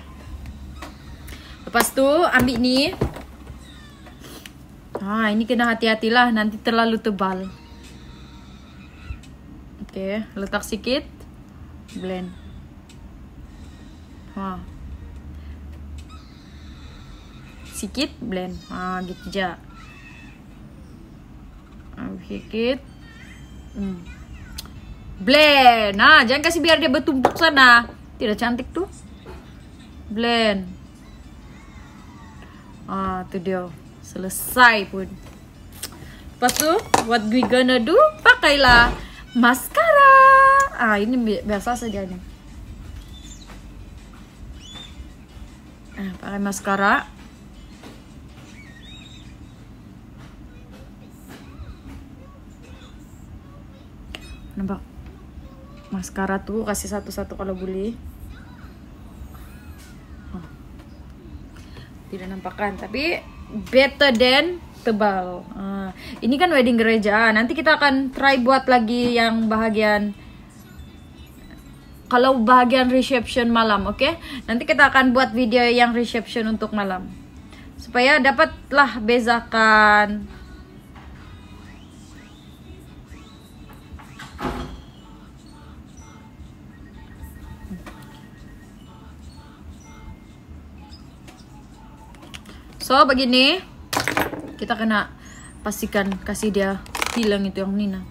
Lepas tu ambil ini ah ini kena hati-hatilah nanti terlalu tebal. Oke, okay. letak sedikit. Blend. Wah. Sedikit blend. Ah, gitu aja. Sedikit. Hmm. Blend. Nah, jangan kasih biar dia bertumpuk sana. Tidak cantik tuh. Blend. Ah, tuh dia. Selesai pun. Lepas tuh, what we gonna do? Pakailah maskara ah ini bi biasa saja nih nah, eh, pakai maskara nampak maskara tuh kasih satu-satu kalau boleh oh. tidak nampakkan tapi better than tebal. Uh, ini kan wedding gereja. Nanti kita akan try buat lagi yang bahagian kalau bahagian reception malam, oke? Okay? Nanti kita akan buat video yang reception untuk malam. Supaya dapatlah bezakan. So, begini kita kena pastikan kasih dia hilang itu yang Nina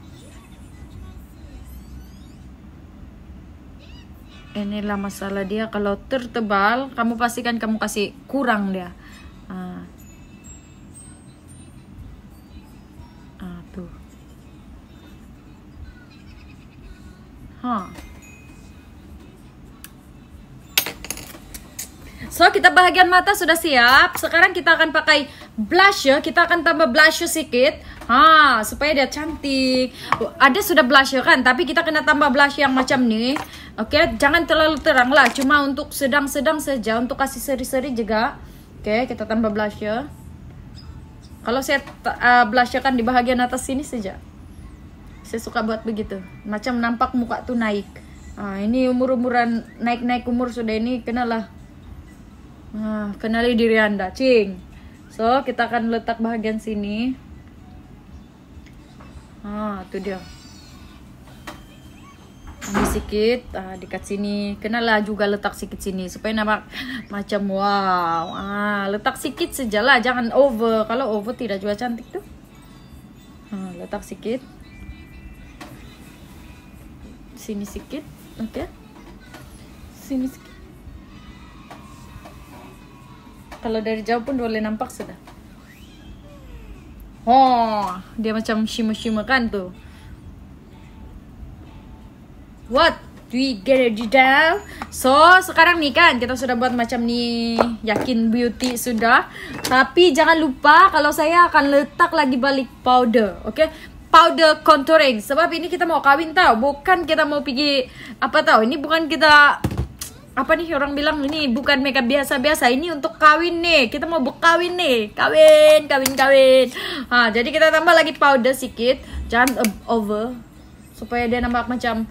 inilah masalah dia kalau tertebal kamu pastikan kamu kasih kurang dia ah. ah tuh Hah. so kita bahagian mata sudah siap sekarang kita akan pakai blush ya kita akan tambah blush sedikit ha supaya dia cantik ada sudah blush ya kan tapi kita kena tambah blush yang macam nih oke okay? jangan terlalu terang lah cuma untuk sedang-sedang saja untuk kasih seri-seri juga oke okay, kita tambah blush ya kalau saya uh, blush kan di bagian atas sini saja saya suka buat begitu macam nampak muka tuh naik nah, ini umur-umuran naik-naik umur sudah ini kenalah nah, kenali diri anda cing So, kita akan letak bagian sini. Ah, itu dia. Ambil sikit, ah, dekat sini. Kenalah juga letak sikit sini supaya nampak macam wow. Ah, letak sikit sajalah, jangan over. Kalau over tidak juga cantik tuh. Ah, letak sikit. Sini sikit, oke. Okay. Sini sikit. Kalau dari jauh pun boleh nampak sudah. Oh, dia macam shima-shima kan tuh. What? We get it down. So, sekarang nih kan kita sudah buat macam nih yakin beauty sudah. Tapi jangan lupa kalau saya akan letak lagi balik powder, oke? powder contouring sebab ini kita mau kawin tau bukan kita mau pergi apa tau ini bukan kita apa nih orang bilang ini bukan makeup biasa-biasa ini untuk kawin nih kita mau berkawin nih kawin kawin kawin ha, jadi kita tambah lagi powder sedikit jangan over supaya dia nampak macam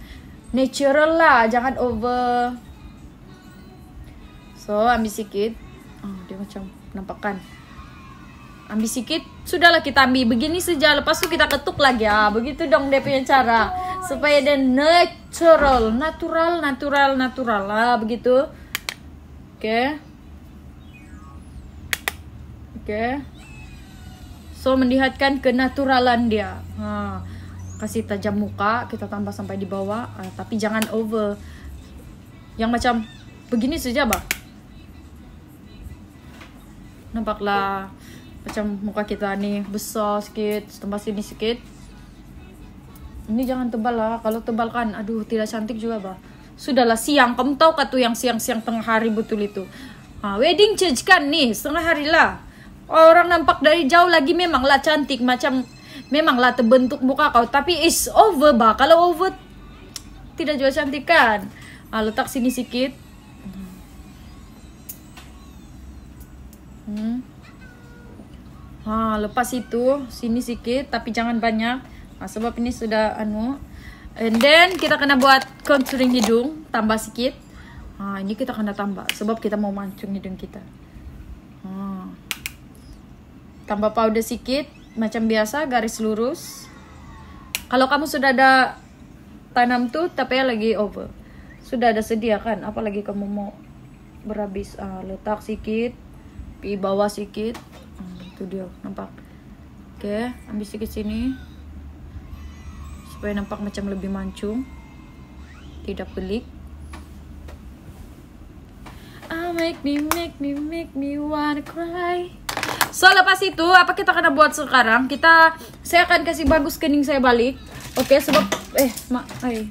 natural lah jangan over so ambil sedikit oh, ah, dia macam nampakkan ambil sedikit sudahlah kita ambil begini saja lepas itu kita ketuk lagi ya begitu dong dia punya cara supaya dia natural natural natural natural lah begitu oke okay. oke okay. so melihatkan naturalan dia ha. kasih tajam muka kita tambah sampai di bawah ah, tapi jangan over yang macam begini saja bang nampaklah macam muka kita nih besar sikit tempat sini sikit ini jangan tebal lah kalau tebal kan aduh tidak cantik juga bah sudahlah siang kamu tahu kan tuh yang siang-siang tengah hari betul itu ha, ah, wedding church kan nih setengah hari lah orang nampak dari jauh lagi memang lah cantik macam memang lah terbentuk muka kau tapi is over bah kalau over tidak juga cantik kan ha, ah, letak sini sikit hmm. hmm. Ha, ah, lepas itu sini sikit tapi jangan banyak. Ha, ah, sebab ini sudah anu. And then kita kena buat contouring hidung tambah sikit. Ha, ah, ini kita kena tambah sebab kita mau mancung hidung kita. Ha. Tambah powder sikit macam biasa garis lurus. Kalau kamu sudah ada tanam tuh tapi lagi over. Sudah ada sedia kan apalagi kamu mau berhabis uh, letak sikit, pi bawah sikit studio nampak oke ambil sedikit sini supaya nampak macam lebih mancung tidak pelik I ah, make me make me make me wanna cry so lepas itu apa kita akan buat sekarang kita saya akan kasih bagus kening saya balik oke okay, sebab eh mak eh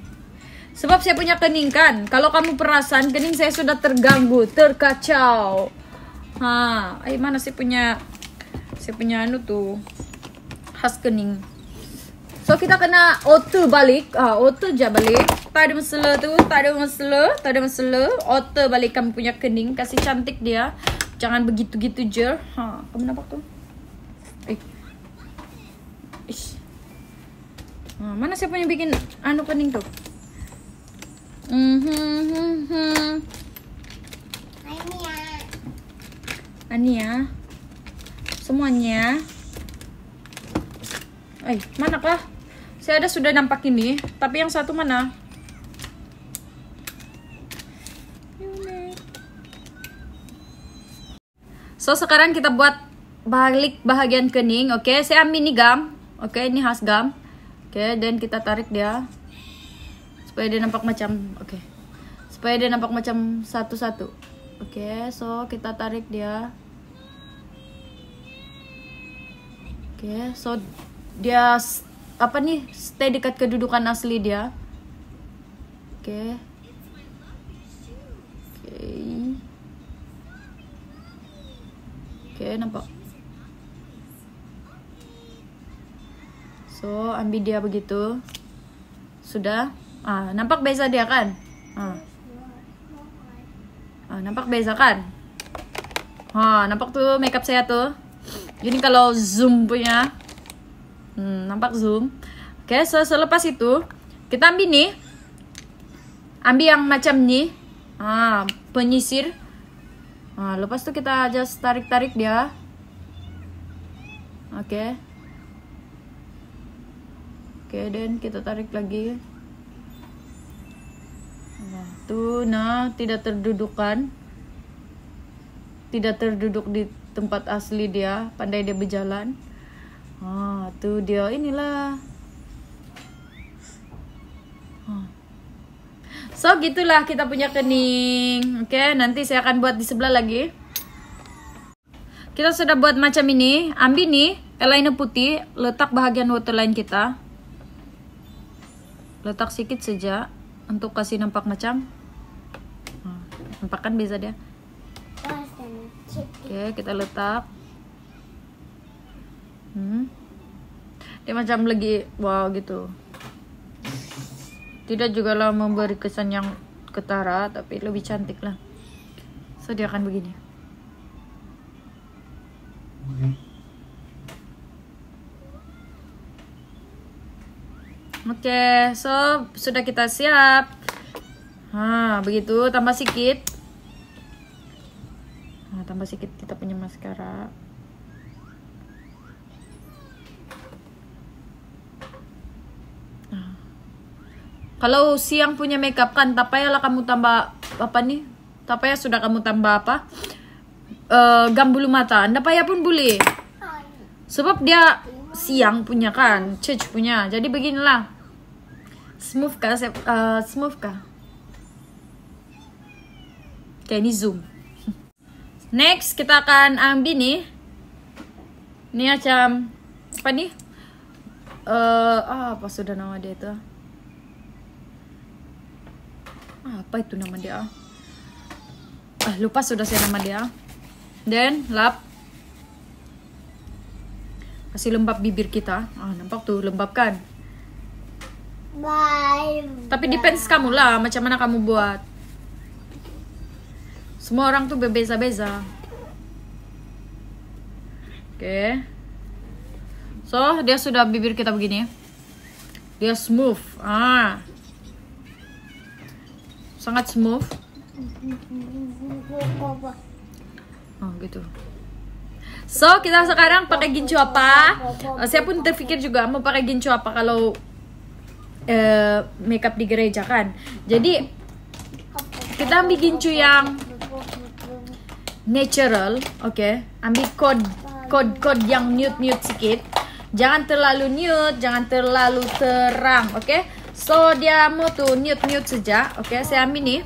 sebab saya punya kening kan kalau kamu perasan kening saya sudah terganggu terkacau Ha, eh mana sih punya Saya punya anu tu khas kening, So kita kena auto balik ah, Otter je balik Tak ada masalah tu Tak ada masalah Tak ada masalah auto balik kami punya kening Kasih cantik dia Jangan begitu-gitu je ha, Kamu nampak tu? Eh Ish. Ha, mana siapa yang bikin anu kening tu? Mhm mhm mhm. Ania. Ya. Ania. Ya. semuanya. Eh, mana kah? Saya ada sudah nampak ini, tapi yang satu mana? So sekarang kita buat balik bahagian kening, oke? Okay? Saya ambil ini gam, oke? Okay? Ini khas gam, oke? Okay? Dan kita tarik dia supaya dia nampak macam, oke? Okay. Supaya dia nampak macam satu-satu, oke? Okay? So kita tarik dia. Oke, okay, so dia apa nih stay dekat kedudukan asli dia. Oke. Okay. Oke. Okay. Oke, okay, nampak. So, ambil dia begitu. Sudah. Ah, nampak beza dia kan? Ah. Ah, nampak beza kan? Ah, nampak tuh makeup saya tuh. Ini kalau zoom punya. Hmm, nampak zoom. Oke, so selepas itu kita ambil nih. Ambil yang macam nih. Ah, penyisir. ah, lepas itu kita just tarik-tarik dia. Oke. Okay. Oke, okay, dan kita tarik lagi. Nah, tuh nah tidak terdudukan. Tidak terduduk di tempat asli dia pandai dia berjalan ah tuh dia inilah So gitulah kita punya kening. Oke, okay, nanti saya akan buat di sebelah lagi. Kita sudah buat macam ini. Ambil nih eyeliner putih, letak bahagian waterline kita. Letak sedikit saja untuk kasih nampak macam. nampak kan bisa dia. Oke, kita letak. Hmm. Dia macam lagi wow gitu. Tidak juga lah memberi kesan yang ketara, tapi lebih cantik lah. So dia akan begini. Oke, okay, so sudah kita siap. Nah, begitu tambah sedikit nah tambah sedikit kita punya maskara nah. kalau siang punya makeup kan lah kamu tambah apa nih ya sudah kamu tambah apa uh, gam bulu mata anda payah pun boleh sebab dia siang punya kan church punya jadi beginilah smooth kah uh, smooth kah kayak ini zoom Next kita akan ambil nih. Ini macam apa nih? Eh uh, apa sudah nama dia itu? Apa itu nama dia? Ah, lupa sudah saya nama dia. Dan lap kasih lembab bibir kita. Ah, nampak tuh lembab kan? Bye. Tapi depends kamu lah macam mana kamu buat. Semua orang tuh berbeza-beza. Oke. Okay. So, dia sudah bibir kita begini. Dia smooth. Ah. Sangat smooth. Oh, gitu. So, kita sekarang pakai gincu apa? Eh, saya pun terpikir juga mau pakai gincu apa kalau uh, makeup di gereja kan. Jadi kita ambil gincu yang natural, oke. Okay? Ambil kod kod kod yang nude nude sedikit. Jangan terlalu nude, jangan terlalu terang, oke. Okay? So dia mau tuh nude nude saja, oke. Okay? Saya ambil nih.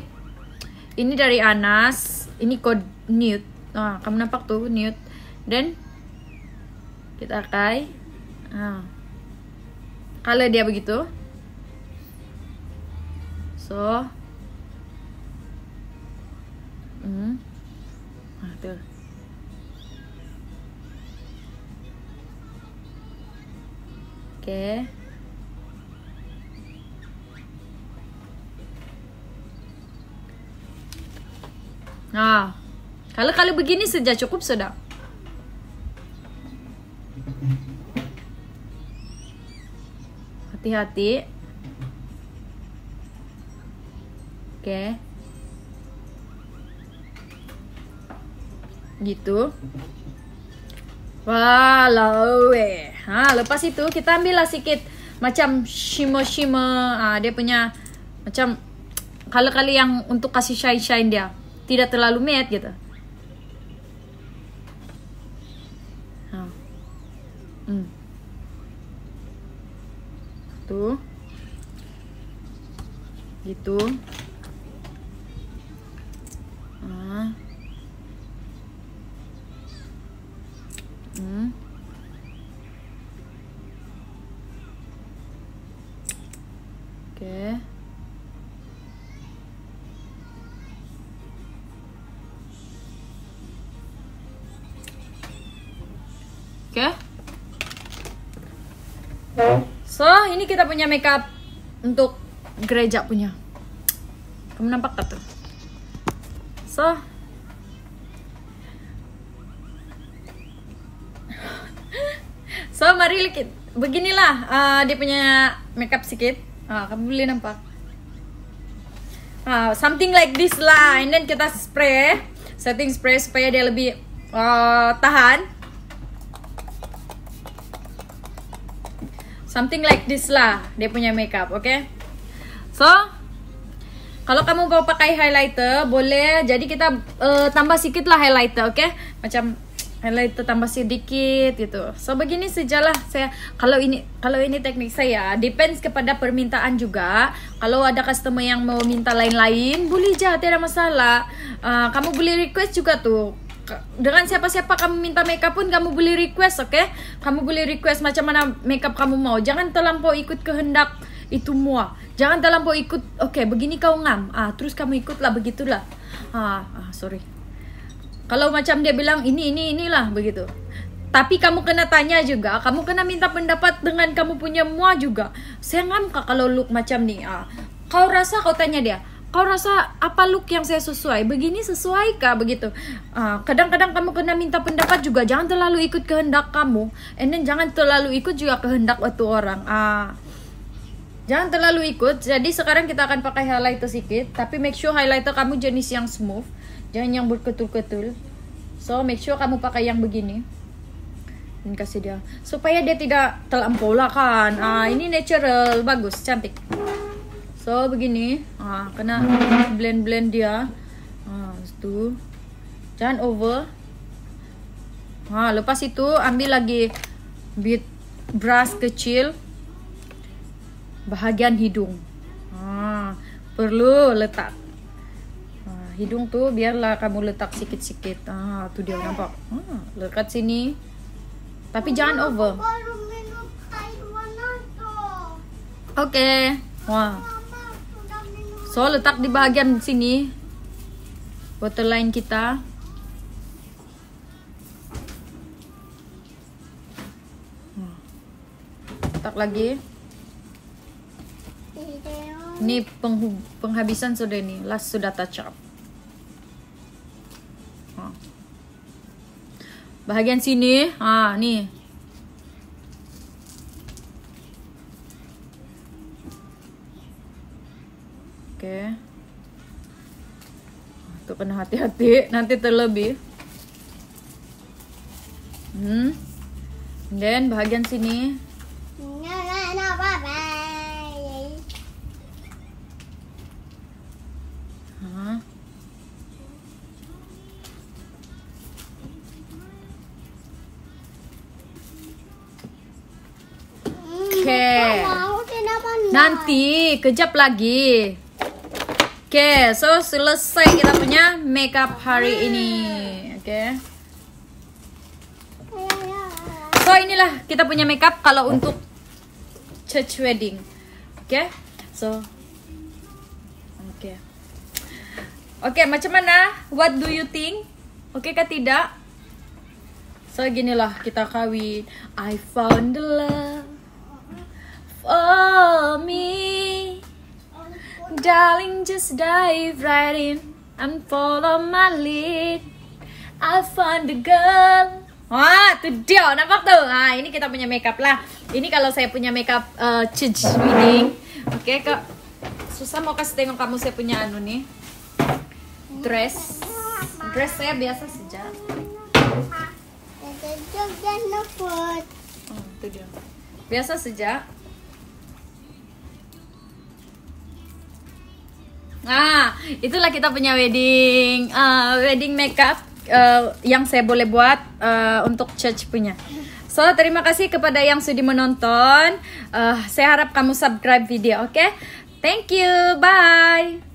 Ini dari Anas. Ini kod nude. Nah, kamu nampak tuh nude. Dan kita kai. Nah. Kalau dia begitu. So. Hmm. Oke. Nah, kalau kalau begini sudah cukup sudah. Hati-hati. Oke. Gitu. Wah, eh. Nah, lepas itu kita ambil lah sikit macam shimo-shimo. dia punya macam kalau kali yang untuk kasih shine-shine dia. Tidak terlalu matte gitu. ini kita punya makeup untuk gereja punya. Kamu nampak tak tuh? So, so mari lihat beginilah uh, dia punya makeup sikit. Ah, kamu boleh nampak. Uh, something like this lah, and kita spray setting spray supaya dia lebih uh, tahan something like this lah dia punya makeup oke okay? so kalau kamu mau pakai highlighter boleh jadi kita uh, tambah sedikit lah highlighter oke okay? macam highlighter tambah sedikit gitu so begini sejalah saya kalau ini kalau ini teknik saya depends kepada permintaan juga kalau ada customer yang mau minta lain-lain boleh aja tidak masalah uh, kamu boleh request juga tuh dengan siapa-siapa kamu minta makeup pun kamu boleh request, oke? Okay? Kamu boleh request macam mana makeup kamu mau. Jangan terlampau ikut kehendak itu mua. Jangan terlampau ikut, oke, okay, begini kau ngam. Ah, terus kamu ikutlah begitulah. Ah, ah sorry. Kalau macam dia bilang ini ini inilah begitu. Tapi kamu kena tanya juga, kamu kena minta pendapat dengan kamu punya mua juga. Saya ngam kak kalau look macam nih. Ah, kau rasa kau tanya dia, kau rasa apa look yang saya sesuai begini sesuai kah begitu kadang ah, kadang-kadang kamu pernah minta pendapat juga jangan terlalu ikut kehendak kamu and then jangan terlalu ikut juga kehendak waktu orang uh, jangan terlalu ikut jadi sekarang kita akan pakai highlighter sedikit tapi make sure highlighter kamu jenis yang smooth jangan yang berketul-ketul so make sure kamu pakai yang begini Ini kasih dia supaya dia tidak terlampau lah kan ah, ini natural bagus cantik So begini ha, Kena blend-blend dia ha, tu. Jangan over ha, Lepas itu ambil lagi Bit brush kecil Bahagian hidung ha, Perlu letak ha, Hidung tu biarlah kamu letak sikit-sikit ha, tu dia nampak ha, Lekat sini Tapi jangan over Okay Wah wow. So letak di bahagian sini waterline kita. Letak lagi. Ini penghabisan sudah ini, last sudah touch up. Bahagian sini, ah nih Itu Tuh hati-hati, nanti terlebih. Hmm. Dan bahagian sini. Oke. Nanti kejap lagi. Oke, okay, so selesai kita punya makeup hari ini. Oke. Okay. So inilah kita punya makeup kalau untuk church wedding. Oke. Okay? So Oke. Okay. Oke, okay, macam mana? What do you think? Oke okay kah tidak? So ginilah kita kawin. I found the love for me. Darling, just dive right in and follow my lead. I'll find the girl. Wah, tuh dia, nampak tuh. Nah, ini kita punya makeup lah. Ini kalau saya punya makeup uh, eh, cici wedding. Oke, okay, Kak. Susah mau kasih tengok kamu saya punya anu nih. Dress. Dress saya biasa saja. Oh, itu dia. Biasa saja. Nah, itulah kita punya wedding uh, wedding makeup uh, yang saya boleh buat uh, untuk church punya. So, terima kasih kepada yang sudah menonton. Uh, saya harap kamu subscribe video, oke? Okay? Thank you. Bye.